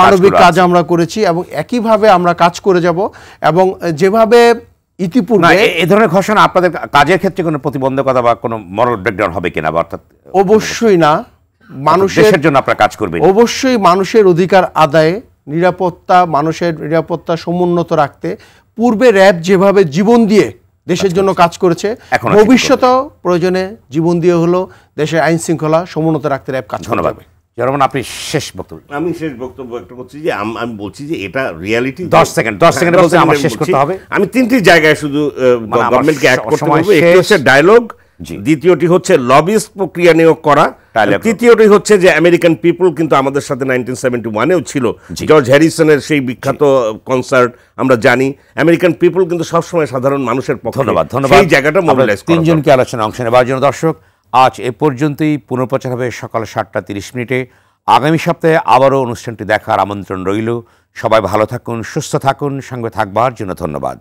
মানবিক কাজ আমরা করেছি এবং একইভাবে আমরা কাজ করে যাব এবং যেভাবে ইতিপূর্বে এ ধরনের ঘোষণা আপনাদের কাজের ক্ষেত্রে কোনো প্রতিবন্ধকতা বা কোনো মরাল ব্রেকডাউন হবে কিনা অর্থাৎ অবশ্যই না মানুষের জন্য আপনারা কাজ করবেন অবশ্যই মানুষের অধিকার আদায়ে নিরাপত্তা মানুষের নিরাপত্তা সমুন্নত রাখতে পূর্বে র্যাব যেভাবে জীবন দিয়ে দেশের জন্য কাজ করেছে ভবিষ্যতেও প্রয়োজনে জীবন দিয়ে হলো দেশের আইন শৃঙ্খলা সমুন্নত রাখতে র্যাব কাজ ধন্যবাদ যেমন আপনি শেষ বক্তব্য আমি শেষ বক্তব্য একটা করছি যে আমি বলছি যে এটা রিয়ালিটি দশ সেকেন্ড দশ সেকেন্ড হ্যাঁ, বলতে আমার শেষ করতে হবে আমি তিনটি জায়গায় শুধু গভর্নমেন্টকে মানে এক করতে হবে একটি হচ্ছে ডায়লগ দ্বিতীয়টি হচ্ছে লবিস্ট প্রক্রিয়া নিয়োগ করা তৃতীয়টি হচ্ছে যে আমেরিকান পিপল কিন্তু আমাদের সাথে নাইনটিন সেভেন্টি ওয়ানেও ছিল জর্জ হ্যারিসনের সেই বিখ্যাত কনসার্ট আমরা জানি আমেরিকান পিপল কিন্তু সবসময় সাধারণ মানুষের পক্ষে ধন্যবাদ ধন্যবাদ এই জায়গাটা তিনজনকে আলোচনা অংশ নেওয়ার জন্য দর্শক আজ এ পর্যন্তই পুনঃপ্রচার হবে সকাল সাতটা তিরিশ মিনিটে আগামী সপ্তাহে আবারও অনুষ্ঠানটি দেখার আমন্ত্রণ রইল সবাই ভালো থাকুন সুস্থ থাকুন সঙ্গে থাকবার জন্য ধন্যবাদ